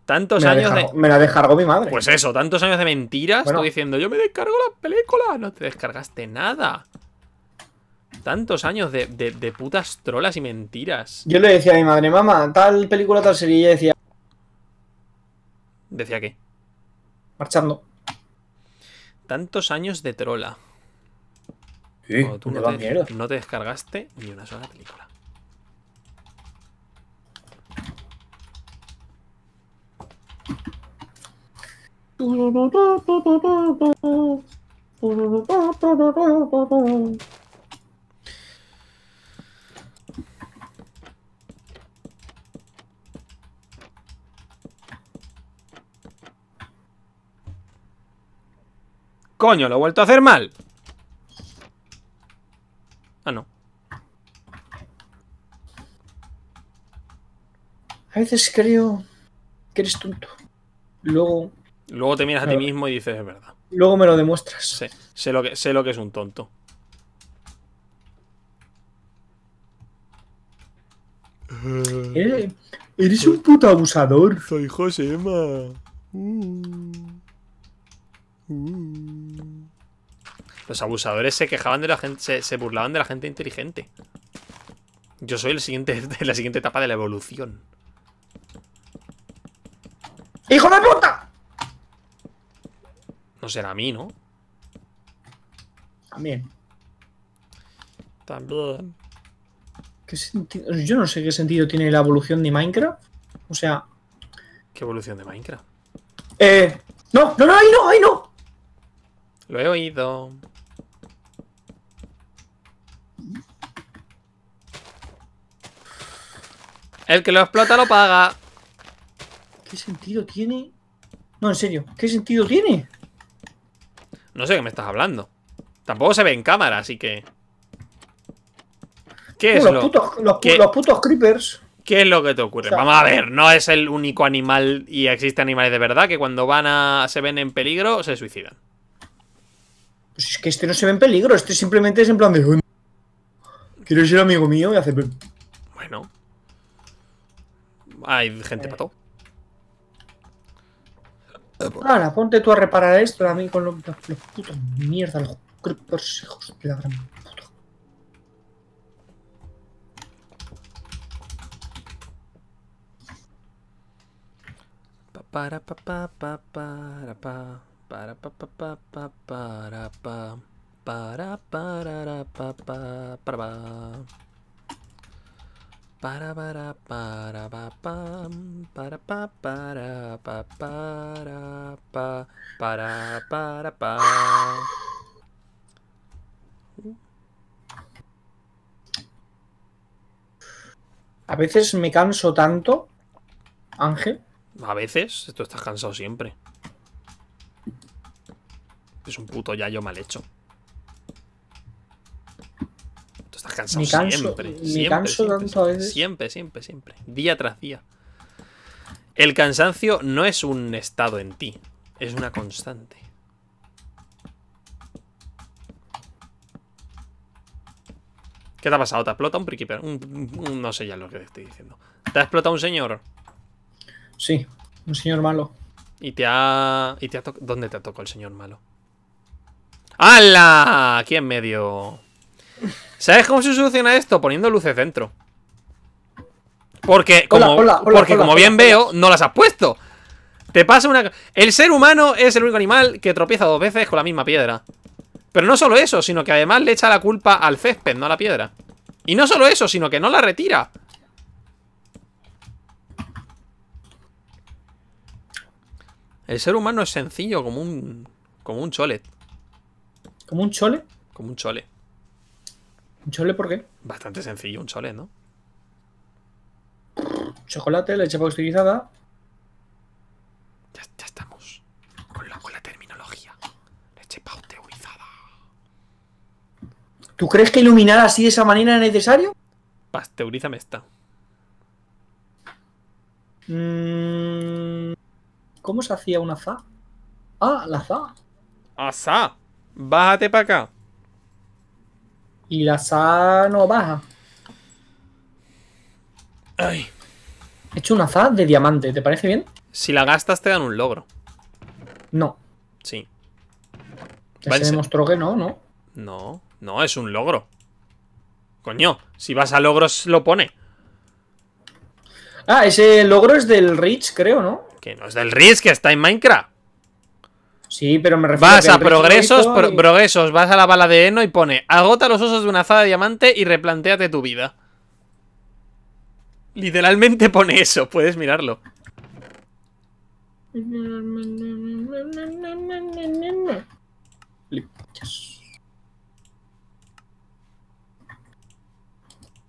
Tantos años de. Me la descargó mi madre. Pues eso, tantos años de mentiras, Estoy diciendo, yo me descargo la película. No te descargaste nada tantos años de, putas trolas y mentiras. Yo le decía a mi madre, mamá, tal película, tal serie, decía... ¿Decía qué? Marchando. Tantos años de trola. no te, no te descargaste ni una sola película. Coño, lo he vuelto a hacer mal. Ah, no. A veces creo que eres tonto. Luego. Luego te miras a ti mismo y dices, es verdad. Luego me lo demuestras. Sí. sé, lo, que, es un tonto. Eh, eres un puto abusador. Soy Josema. Emma. Mm. Los abusadores se quejaban de la gente, se, burlaban de la gente inteligente. Yo soy el siguiente, la siguiente etapa de la evolución. ¡Hijo de puta! No será a mí, ¿no? También. También. Yo no sé qué sentido tiene la evolución de Minecraft. O sea. ¿Qué evolución de Minecraft? Eh. No, no, no, ahí no, ahí no. Lo he oído. El que lo explota lo paga. ¿Qué sentido tiene? No, en serio, ¿qué sentido tiene? No sé qué me estás hablando. Tampoco se ve en cámara, así que... ¿Qué uh, es los, lo... los, putos, creepers. ¿Qué es lo que te ocurre? Vamos a ver, no es el único animal y existen animales de verdad que cuando van a se ven en peligro se suicidan. Pues es que este no se ve en peligro, este simplemente es en plan de... Quiero ser amigo mío y hacer... Bueno. Hay gente eh. pato. Ahora, ponte tú a reparar esto también con los, los putos mierda, los creepers, de la gran puta. Pa, para, pa, pa, pa, para, pa. Para pa pa pa pa para pa para para pa para pa para para para pa para pa para pa para pa para para pa A veces me canso tanto, Ángel. A veces, tú estás cansado siempre. Es un puto yayo mal hecho. Tú estás cansado siempre. siempre, siempre, Siempre, siempre, siempre. Día tras día. El cansancio no es un estado en ti, es una constante. ¿Qué te ha pasado? ¿Te ha explotado un prikiper? no sé ya lo que estoy diciendo. ¿Te ha explotado un señor? Sí, un señor malo. ¿Y te ha. te ha ¿Dónde te ha tocado el señor malo? ¡Hala! Aquí en medio. ¿Sabes cómo se soluciona esto? Poniendo luces dentro. Porque como, porque como bien veo, no las has puesto. Te pasa una... El ser humano es el único animal que tropieza dos veces con la misma piedra. Pero no solo eso, sino que además le echa la culpa al césped, no a la piedra. Y no solo eso, sino que no la retira. El ser humano es sencillo, como un... Como un cholet. ¿Como un chole? Como un chole. ¿Un chole por qué? Bastante sencillo, un chole, ¿no? Chocolate, leche pasteurizada. Ya, estamos. Con la, terminología. Leche pasteurizada. ¿Tú crees que iluminar así de esa manera es necesario? Pasteuriza esta. Mm, ¿Cómo se hacía una za? Ah, la za. ¡Asa! ¡Ah, bájate para acá. Y la SA no baja. He hecho una SA de diamante, ¿te parece bien? Si la gastas te dan un logro. No. Sí. demostró que no, ¿no? No, no, es un logro. Coño, si vas a logros lo pone. Ah, ese logro es del Rich, creo, ¿no? Que no es del Rich, que está en Minecraft. Sí, pero me refiero Vas a, progresos, progresos, vas a la bala de heno y pone agota los osos de una azada de diamante y replanteate tu vida. Literalmente pone eso, puedes mirarlo.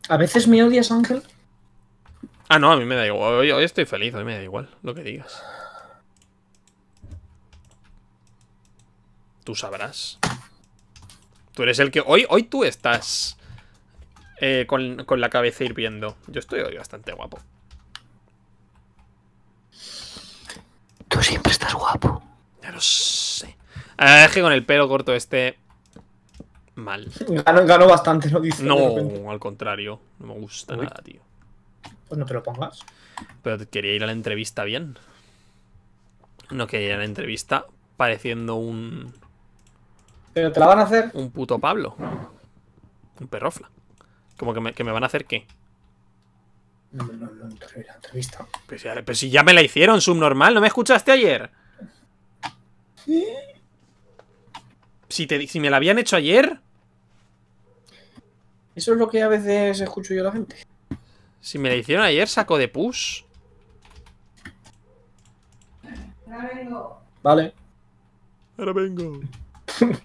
¿A veces me odias, Ángel? Ah, no, a mí me da igual. Hoy, estoy feliz, hoy me da igual lo que digas. Tú sabrás. Tú eres el que... Hoy, hoy tú estás eh, con, la cabeza hirviendo. Yo estoy hoy bastante guapo. Tú siempre estás guapo. Ya lo sé. Ah, es que con el pelo corto este... Mal. Gano, bastante, lo dice. No, al contrario. No me gusta nada, tío. Pues no te lo pongas. Pero quería ir a la entrevista bien. No quería ir a la entrevista pareciendo un... ¿Pero te la van a hacer? Un puto Pablo. Un perrofla. Como que me, que me van a hacer qué? No, no, no, entrevista. Pues si, si ya me la hicieron, subnormal, ¿no me escuchaste ayer? ¿Sí? Si, te, si me la habían hecho ayer. Eso es lo que a veces escucho yo la gente. Si me la hicieron ayer, saco de push. Ahora vengo. Vale. Ahora vengo.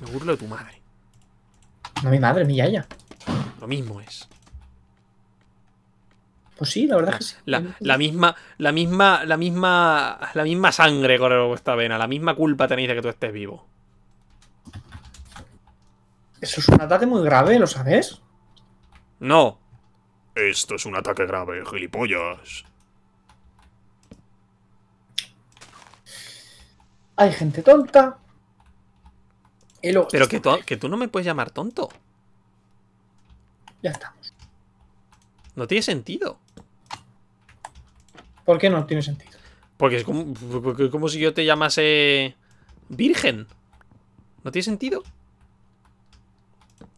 Me burlo de tu madre. No mi madre, mi yaya. Lo mismo es. Pues sí, la verdad es que sí. La, misma, la misma, la misma, la misma sangre corre por vuestra vena, la misma culpa tenéis de que tú estés vivo. Eso es un ataque muy grave, ¿lo sabes? No. Esto es un ataque grave, gilipollas. Hay gente tonta pero que tú, no me puedes llamar tonto. Ya estamos. No tiene sentido. ¿Por qué no tiene sentido? Porque es como, si yo te llamase virgen. No tiene sentido.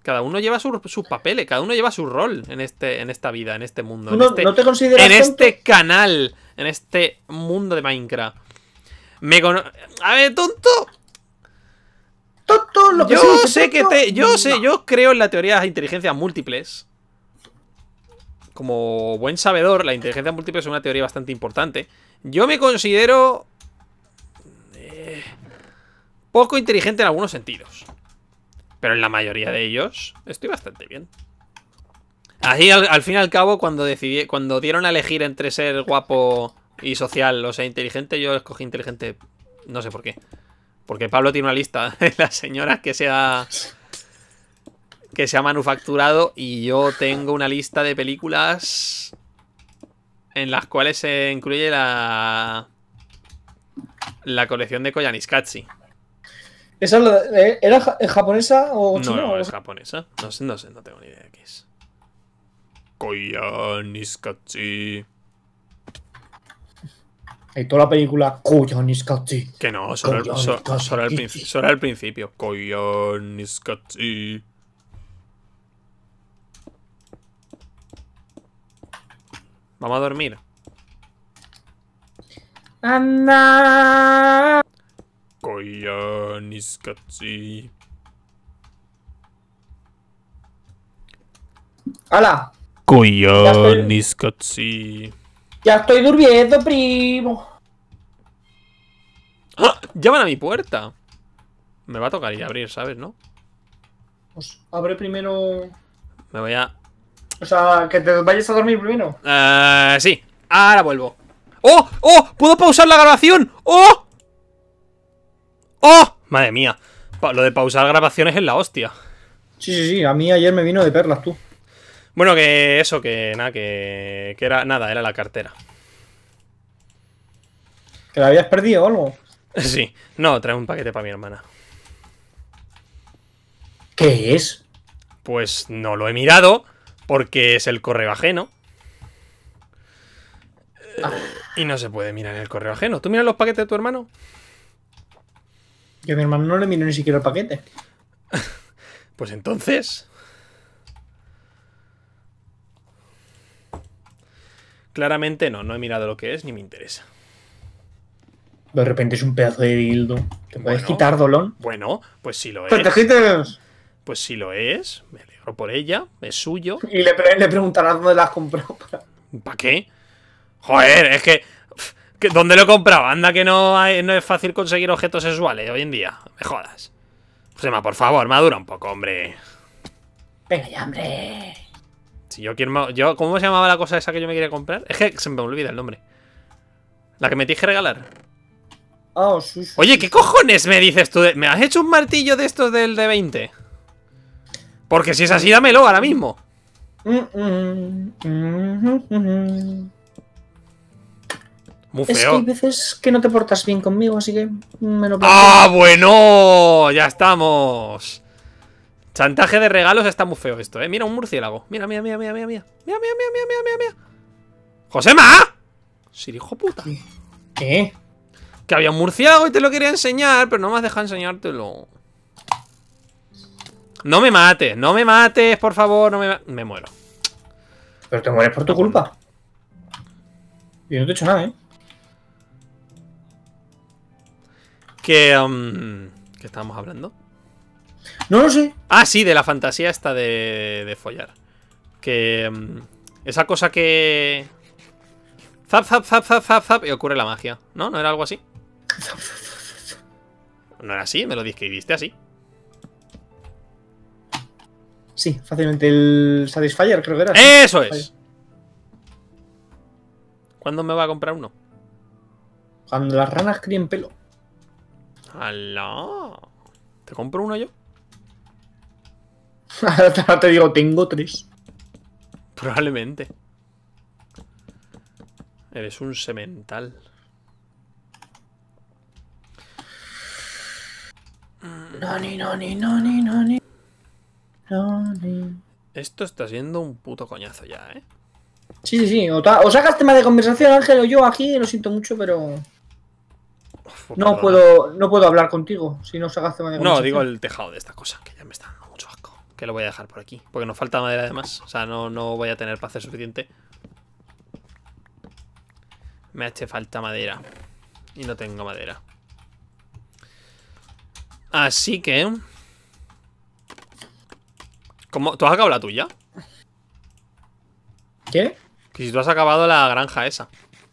Cada uno lleva sus su papeles, cada uno lleva su rol en, este, esta vida, en este mundo. No, este en este, te en este canal, en este mundo de Minecraft. Me A ver, tonto. Yo sé que te, yo sé, yo creo en la teoría de inteligencias múltiples. Como buen sabedor, la inteligencia múltiple es una teoría bastante importante. Yo me considero eh, poco inteligente en algunos sentidos. Pero en la mayoría de ellos estoy bastante bien. Así, al, al, fin y al cabo, cuando, decidí, cuando dieron a elegir entre ser guapo y social, o sea, inteligente, yo escogí inteligente. No sé por qué. Porque Pablo tiene una lista de las señoras que se ha. que se ha manufacturado. Y yo tengo una lista de películas. en las cuales se incluye la. la colección de Koyaniskachi. ¿Esa eh, era eh, japonesa o chino? No, es japonesa. No sé, no sé, no tengo ni idea de qué es. Koyaniskachi. Y eh, toda la película, Koyoniskatsi. Que no, solo, el, solo, al principio. solo al principio. Koyoniskatsi. Vamos a dormir. Anda. Koyoniskatsi. ¡Hala! Koyoniskatsi. Ya estoy durmiendo, primo. ¡Ah! Llaman a mi puerta. Me va a tocar ir a abrir, ¿sabes, no? Pues abre primero. Me voy a. O sea, que te vayas a dormir primero. Eh, sí, ahora vuelvo. ¡Oh! ¡Oh! ¡Puedo pausar la grabación! ¡Oh! ¡Oh! Madre mía. lo de pausar grabaciones es la hostia. Sí, sí, sí. A mí ayer me vino de perlas, tú. Bueno, que eso, que nada, que, que era nada, era la cartera. ¿Que la habías perdido o algo? Sí, no, trae un paquete para mi hermana. ¿Qué es? Pues no lo he mirado porque es el correo ajeno. Ah. Y no se puede mirar el correo ajeno. ¿Tú miras los paquetes de tu hermano? Que mi hermano no le miro ni siquiera el paquete. pues entonces... Claramente no, no he mirado lo que es ni me interesa. De repente es un pedazo de dildo. ¿Te puedes quitar, Dolón? Bueno, pues si lo es. quites! Pues si lo es, me alegro por ella, es suyo. Y le, preguntarás dónde las comprado. ¿Para qué? Joder, es que. ¿Dónde lo he comprado? Anda, que no, no es fácil conseguir objetos sexuales hoy en día. Me jodas. por favor, madura un poco, hombre. Venga ya, hombre yo quiero. Yo, ¿Cómo se llamaba la cosa esa que yo me quería comprar? Es que se me olvida el nombre. La que me dije regalar. Ah, oh, Oye, ¿qué cojones me dices tú? ¿Me has hecho un martillo de estos del de 20? Porque si es así, dámelo ahora mismo. Muy Es que hay veces que no te portas bien conmigo, así que me lo ¡Ah, bueno! ¡Ya estamos! Chantaje de regalos está muy feo esto, ¿eh? Mira, un murciélago. Mira, mira, mira, mira, mira, mira. Mira, mira, mira, mira, mira, mira. ¡Josema! Sí, hijo puta. ¿Qué? Que había un murciélago y te lo quería enseñar, pero no me has dejado enseñártelo. No me mates, no me mates, por favor, no me Me muero. Pero te mueres por tu culpa. Yo no te he hecho nada, ¿eh? ¿Qué, um, ¿Qué estábamos hablando? No lo sé. Ah, sí, de la fantasía esta de, follar. Que. Mm, esa cosa que. Zap, zap, zap, zap, zap, zap. Y ocurre la magia. ¿No? ¿No era algo así? No era así, me lo describiste así. Sí, fácilmente el Satisfyer, creo que era. ¡Eso es! ¿Cuándo me va a comprar uno? Cuando las ranas críen pelo. ¡Hala! ¿Te compro uno yo? Ahora te digo, tengo tres. Probablemente. Eres un semental. ni, noni, ni, Esto está siendo un puto coñazo ya, ¿eh? Sí, sí, sí. O, sacas este tema de conversación, Ángel, o yo aquí, lo siento mucho, pero... no, puedo, no puedo hablar contigo si no sacas este tema de conversación. No, digo el tejado de esta cosa, que ya me está que lo voy a dejar por aquí. Porque nos falta madera además. O sea, no, no voy a tener para hacer suficiente. Me hace falta madera. Y no tengo madera. Así que... ¿Cómo? ¿Tú has acabado la tuya? ¿Qué? Que si tú has acabado la granja esa.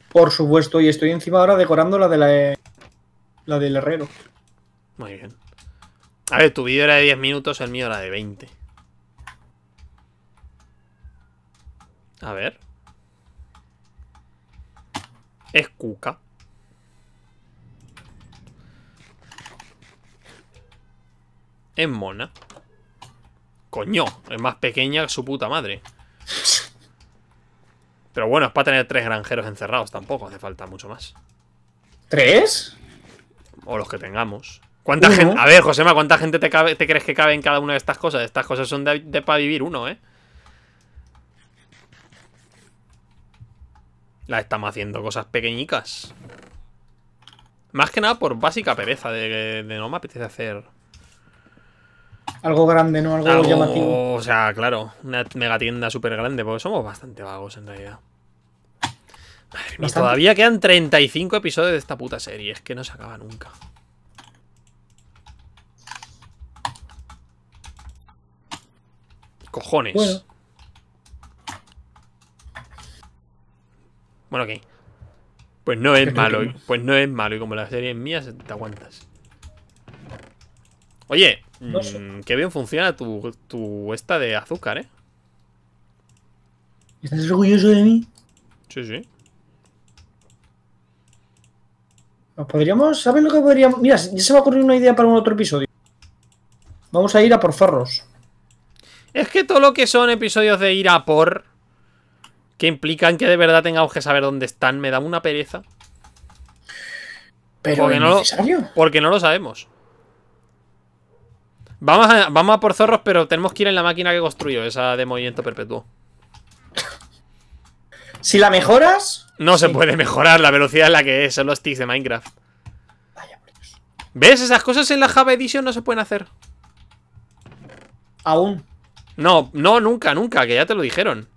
Por supuesto, y estoy encima ahora decorando la de la... La del herrero. Muy bien. A ver, tu vídeo era de 10 minutos, el mío era de 20. A ver. Es Cuca. Es mona. Coño, es más pequeña que su puta madre. Pero bueno, es para tener tres granjeros encerrados tampoco, hace falta mucho más. ¿Tres? O los que tengamos. ¿Cuánta A ver, Josema, ¿cuánta gente te, crees que cabe en cada una de estas cosas? Estas cosas son de, para vivir uno, ¿eh? La estamos haciendo cosas pequeñicas. Más que nada por básica pereza de, no me apetece hacer. Algo grande, ¿no? Algo, llamativo. O sea, claro, una mega tienda súper grande, porque somos bastante vagos en realidad. Madre mía, todavía quedan 35 episodios de esta puta serie, es que no se acaba nunca. Cojones. Bueno. Bueno, Pues no es malo. Pues no es malo. Y como serie serie mía te aguantas. Oye, Que mm, qué bien funciona tu, tu esta de azúcar, ¿eh? ¿Estás orgulloso de mí? Sí, sí. Podríamos, ¿sabes lo que podríamos? Mira, ya se me ha ocurrido una idea para un otro episodio. Vamos a ir a por ferros es que todo lo que son episodios de ir a por... Que implican que de verdad tengamos que saber dónde están. Me da una pereza. Pero porque, no lo, porque no lo sabemos. Vamos a, vamos a por zorros, pero tenemos que ir en la máquina que construyo, esa de movimiento perpetuo. Si la mejoras. No se puede mejorar la velocidad en la que es, son los tics de Minecraft. Vaya ¿Ves? Esas cosas en la Java Edition no se pueden hacer. Aún. No, no, nunca, nunca, que ya te lo dijeron.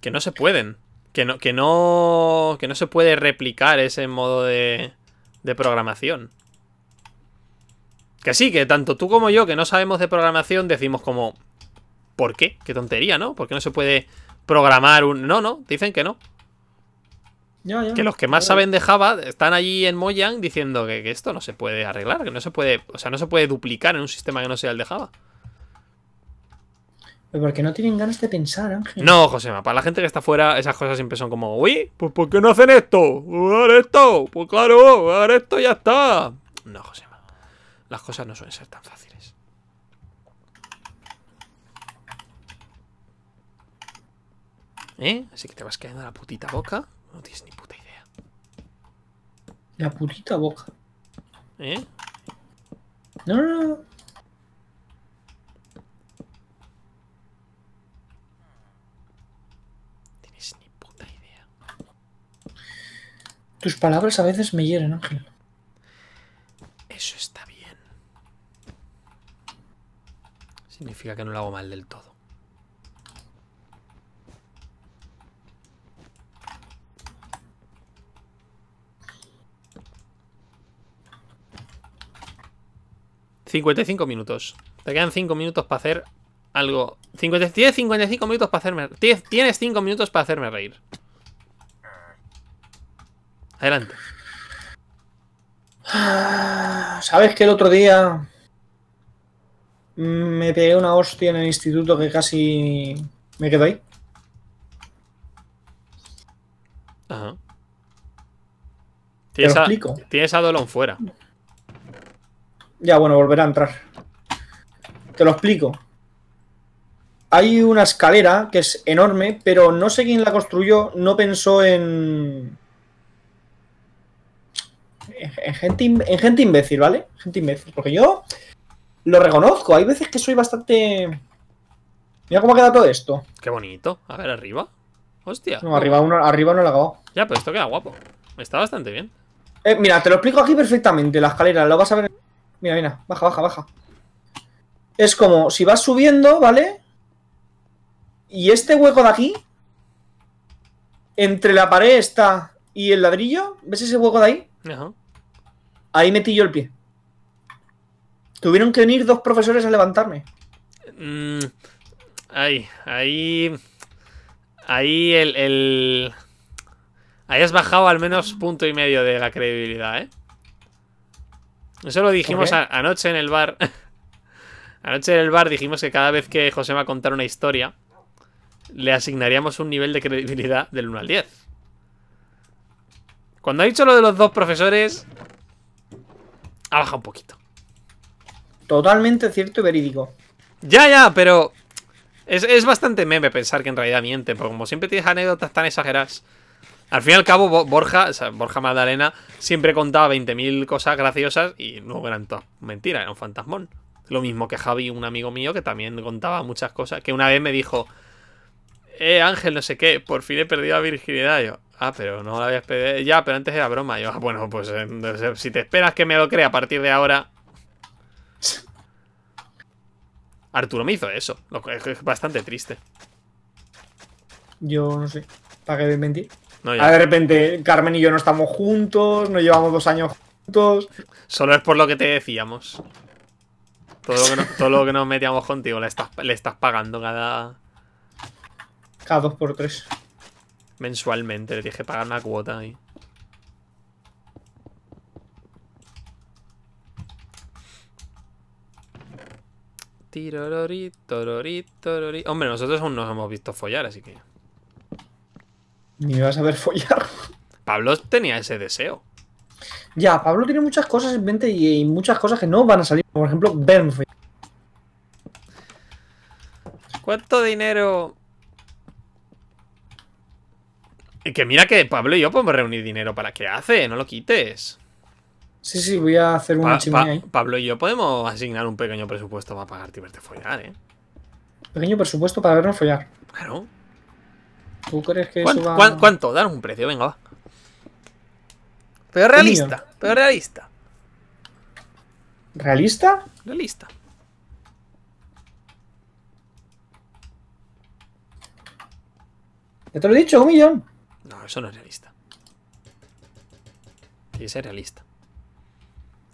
Que no se pueden. Que no, que no, que no se puede replicar ese modo de, programación. Que sí, que tanto tú como yo, que no sabemos de programación, decimos como... ¿Por qué? Qué tontería, ¿no? ¿Por qué no se puede programar un...? No, no, dicen que no. que los que más saben de Java están allí en Mojang diciendo que, que, esto no se puede arreglar, que no se puede, o sea, no se puede duplicar en un sistema que no sea el de Java porque no tienen ganas de pensar, Ángel. No, Josema, para la gente que está fuera, esas cosas siempre son como, uy, pues ¿por qué no hacen esto? ¿Hagan esto? Pues claro, esto y ya está. No, Josema, las cosas no suelen ser tan fáciles. ¿Eh? Así que te vas quedando la putita boca. No tienes ni puta idea. La putita boca. ¿Eh? No, no, no. Tus palabras a veces me hieren, Ángel. Eso está bien. Significa que no lo hago mal del todo. ...55 minutos... ...te quedan 5 minutos para hacer algo... ...tienes 55 minutos para hacerme... ...tienes 5 minutos para hacerme reír... Adelante. Ah, ¿Sabes que el otro día me pegué una hostia en el instituto que casi me quedo ahí? Ajá. Te lo explico. tienes a Dolon fuera. Ya, bueno, volverá a entrar. Te lo explico. Hay una escalera que es enorme, pero no sé quién la construyó, no pensó en en gente, en gente imbécil, ¿vale? Gente imbécil. Porque yo lo reconozco. Hay veces que soy bastante. Mira cómo queda todo esto. Qué bonito. A ver, arriba. Hostia. No, arriba uno, arriba no lo he acabado. Ya, pero esto queda guapo. Está bastante bien. Eh, mira, te lo explico aquí perfectamente. La escalera, lo vas a ver. Mira, mira. Baja, baja, baja. Es como si vas subiendo, ¿vale? Y este hueco de aquí. Entre la pared está y el ladrillo. ¿Ves ese hueco de ahí? Ahí metí yo el pie. Tuvieron que venir dos profesores a levantarme. Mm, ahí, ahí. Ahí el, Ahí has bajado al menos punto y medio de la credibilidad, ¿eh? Eso lo dijimos anoche en el bar. anoche en el bar dijimos que cada vez que José va a contar una historia, le asignaríamos un nivel de credibilidad del 1 al 10. Cuando ha dicho lo de los dos profesores, ha bajado un poquito. Totalmente cierto y verídico. Ya, ya, pero es, bastante meme pensar que en realidad miente, porque como siempre tienes anécdotas tan exageradas. Al fin y al cabo, Borja, o sea, Borja Magdalena, siempre contaba 20.000 cosas graciosas y no eran todas mentiras, era un fantasmón. Lo mismo que Javi, un amigo mío, que también contaba muchas cosas, que una vez me dijo, eh, Ángel, no sé qué, por fin he perdido la virginidad. Yo, Ah, pero no la habías pedido. Ya, pero antes era broma. Ah, bueno, pues eh, si te esperas que me lo crea a partir de ahora. Arturo me hizo eso. Lo es bastante triste. Yo no sé. ¿Para qué mentir? Ah, de repente, Carmen y yo no estamos juntos, no llevamos dos años juntos. Solo es por lo que te decíamos. Todo lo que, nos metíamos contigo le estás, le estás pagando cada. Cada dos por tres. Mensualmente, le dije pagar una cuota ahí. torori, Hombre, nosotros aún nos hemos visto follar, así que. Ni vas a ver follar. Pablo tenía ese deseo. Ya, Pablo tiene muchas cosas en mente y, muchas cosas que no van a salir. Por ejemplo, verme ¿Cuánto dinero que mira que Pablo y yo podemos reunir dinero para qué hace, no lo quites. Sí, sí, voy a hacer un Pablo y yo podemos asignar un pequeño presupuesto para pagarte y verte follar, ¿eh? Pequeño presupuesto para vernos follar. Claro. ¿Tú crees que ¿Cuánto, eso ¿cuánto, un precio, venga, va. Pero realista, pero realista. ¿Realista? Realista. Ya te lo he dicho, un millón eso no es realista. Tiene que ser realista.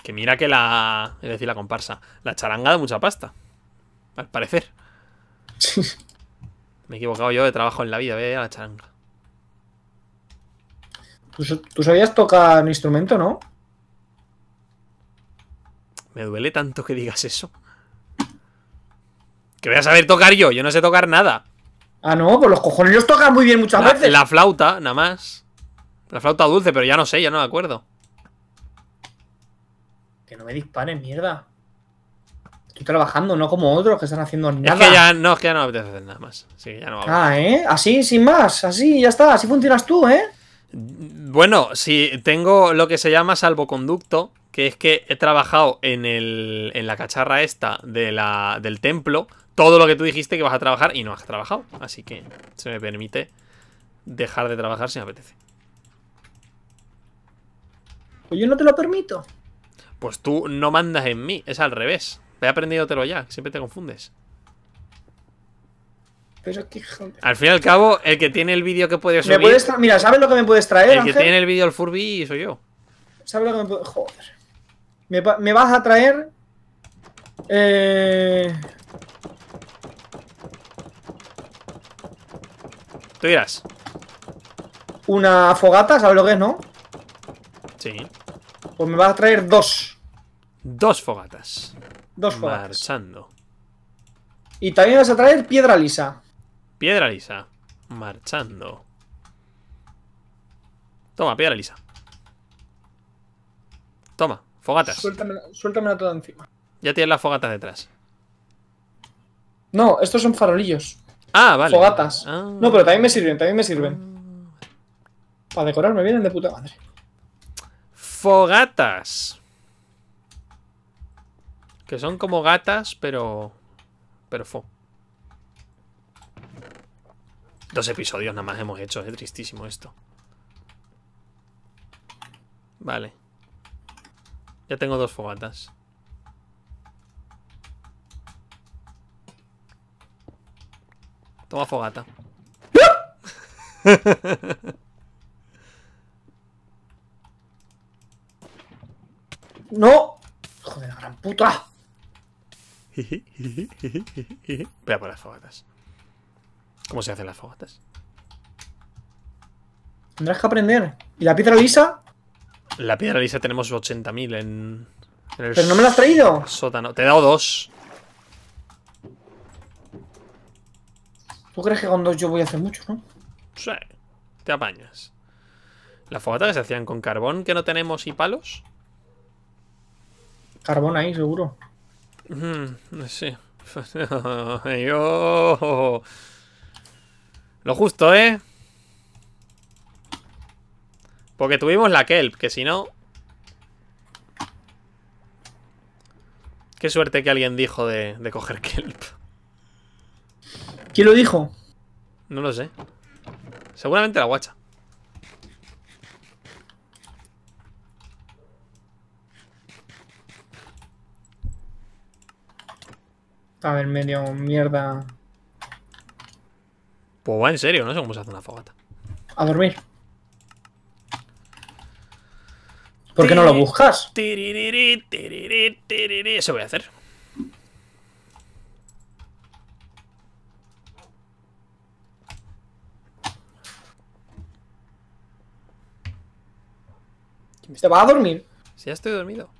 Que mira que la... Es decir, la comparsa. La charanga da mucha pasta. Al parecer. Me he equivocado yo de trabajo en la vida. Ve a la charanga. ¿Tú, tú sabías tocar un instrumento, no? Me duele tanto que digas eso. Que voy a saber tocar yo. Yo no sé tocar nada. Ah, no, pues los cojones los tocan muy bien muchas veces. La flauta, nada más. La flauta dulce, pero ya no sé, ya no me acuerdo. Que no me disparen, mierda. Estoy trabajando, no como otros que están haciendo nada. Es que ya no, es que ya no me apetece hacer nada más. ah, ¿eh? Así, sin más. Así, ya está. Así funcionas tú, ¿eh? Bueno, si tengo lo que se llama salvoconducto, que es que he trabajado en, el, en la cacharra esta de la, del templo todo lo que tú dijiste que vas a trabajar y no has trabajado. Así que se me permite dejar de trabajar si me apetece. Pues yo no te lo permito. Pues tú no mandas en mí, es al revés. He aprendido aprendido ya, siempre te confundes. Pero que Al fin y al cabo, el que tiene el vídeo que puede subir. Mira, ¿sabes lo que me puedes traer? El que tiene el vídeo el Furby soy yo. ¿Sabes lo que me puedes.? Joder. me vas a traer. Eh. Tú dirás. Una fogata, ¿sabes lo que es, no? Sí. Pues me vas a traer dos. Dos fogatas. Dos fogatas. Marchando. Y también vas a traer piedra lisa. Piedra lisa. Marchando. Toma, piedra lisa. Toma, fogatas. Suéltamela, la toda encima. Ya tienes la fogata detrás. No, estos son farolillos. Ah, vale. Fogatas. Ah. No, pero también me sirven, también me sirven. Para decorarme bien vienen de puta madre. Fogatas. Que son como gatas, pero... Pero fo. Dos episodios nada más hemos hecho, es tristísimo esto. Vale. Ya tengo dos fogatas. Toma fogata. ¡No! ¡Hijo de la gran puta! Voy a por las fogatas. ¿Cómo se hacen las fogatas? Tendrás que aprender. ¿Y la piedra lisa? La piedra lisa tenemos 80.000 en, ¿Pero no me la has traído? Sótano. Te he dado dos. ¿Tú crees que con dos yo voy a hacer mucho, no? Sí, te apañas. ¿Las fogatas que se hacían con carbón que no tenemos y palos. Carbón ahí, seguro. Mm, sí. Lo justo, ¿eh? Porque tuvimos la kelp, que si no... Qué suerte que alguien dijo de, de coger kelp. ¿Quién lo dijo? No lo sé. Seguramente la guacha. A ver, medio mierda. Pues va en serio, no sé cómo se hace una fogata. A dormir. ¿Por qué no lo buscas? Eso voy a hacer. ¿Te va a dormir? Sí, ya estoy dormido.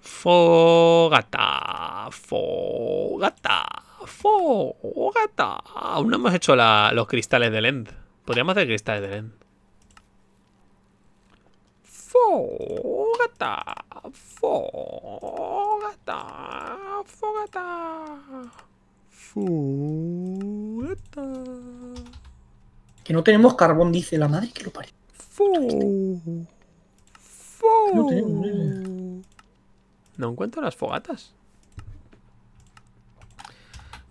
Fogata, fogata, fogata. Aún no hemos hecho los cristales de Lend. Podríamos hacer cristales de Lend. Fogata, fogata, fogata, fogata. Que no tenemos carbón, dice la madre que lo parece No, encuentro las fogatas.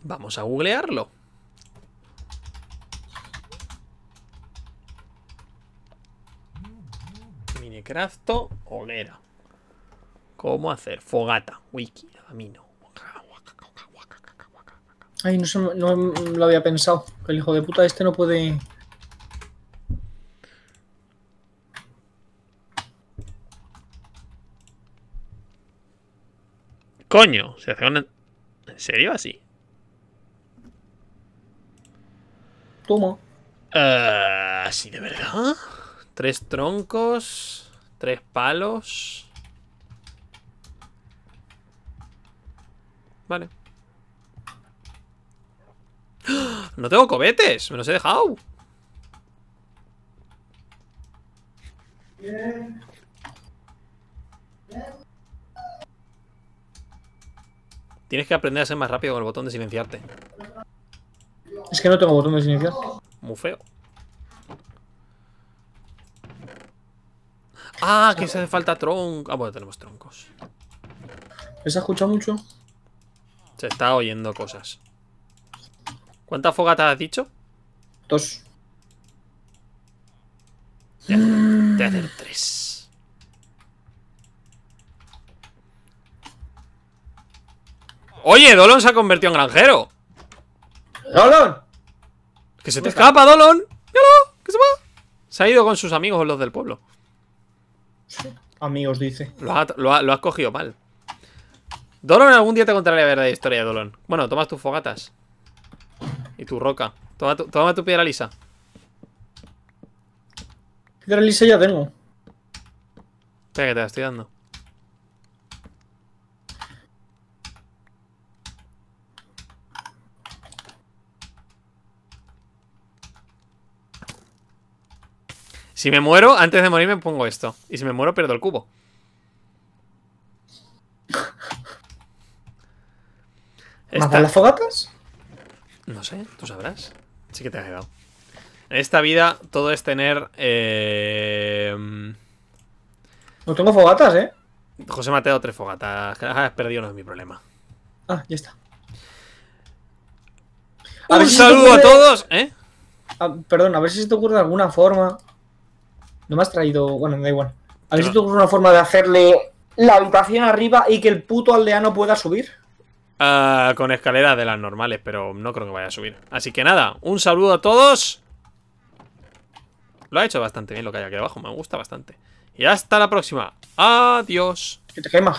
Vamos a googlearlo. Minecrafto, olera. ¿Cómo hacer? Fogata, wiki, amino. Ay, no, se, no, lo había pensado. El hijo de puta este no puede Coño, se hace ¿En serio así? ¿Cómo? Así ah, de verdad. Tres troncos. Tres palos. Vale. ¡Ah! No tengo cobetes. Me los he dejado. Tienes que aprender a ser más rápido con el botón de silenciarte. Es que no tengo botón de silenciar. Muy feo. Ah, que se hace falta tronco. Ah, bueno, tenemos troncos. ¿Se ha escuchado mucho? Se está oyendo cosas. ¿Cuántas fogatas has dicho? Dos. Te hacer tres. Oye, Dolon se ha convertido en granjero. ¡Dolon! ¡Que se te escapa, Dolon! ¡Míralo! se va! Se ha ido con sus amigos, los del pueblo. Amigos, dice. Lo, has cogido mal. Dolon, algún día te contaré la verdadera historia Dolon. Bueno, tomas tus fogatas. Y tu roca. Toma tu, toma tu piedra lisa. Piedra lisa ya tengo. Espera, que te la estoy dando. Si me muero, antes de morir me pongo esto. Y si me muero, pierdo el cubo. ¿Están las fogatas? No sé, tú sabrás. Sí que te has quedado. En esta vida todo es tener... Eh, no tengo fogatas, ¿eh? José Mateo, tres fogatas. Ah, has perdido, no es mi problema. Ah, ya está. Un saludo a todos, ¿eh? Ah, perdón, a ver si se te ocurre de alguna forma no me has traído. Bueno, da igual. A ver si una forma de hacerle la habitación arriba y que el puto aldeano pueda subir. Ah, con escaleras de las normales, pero no creo que vaya a subir. Así que nada, un saludo a todos. Lo ha hecho bastante bien lo que hay aquí abajo, me gusta bastante. Y hasta la próxima. Adiós. Que te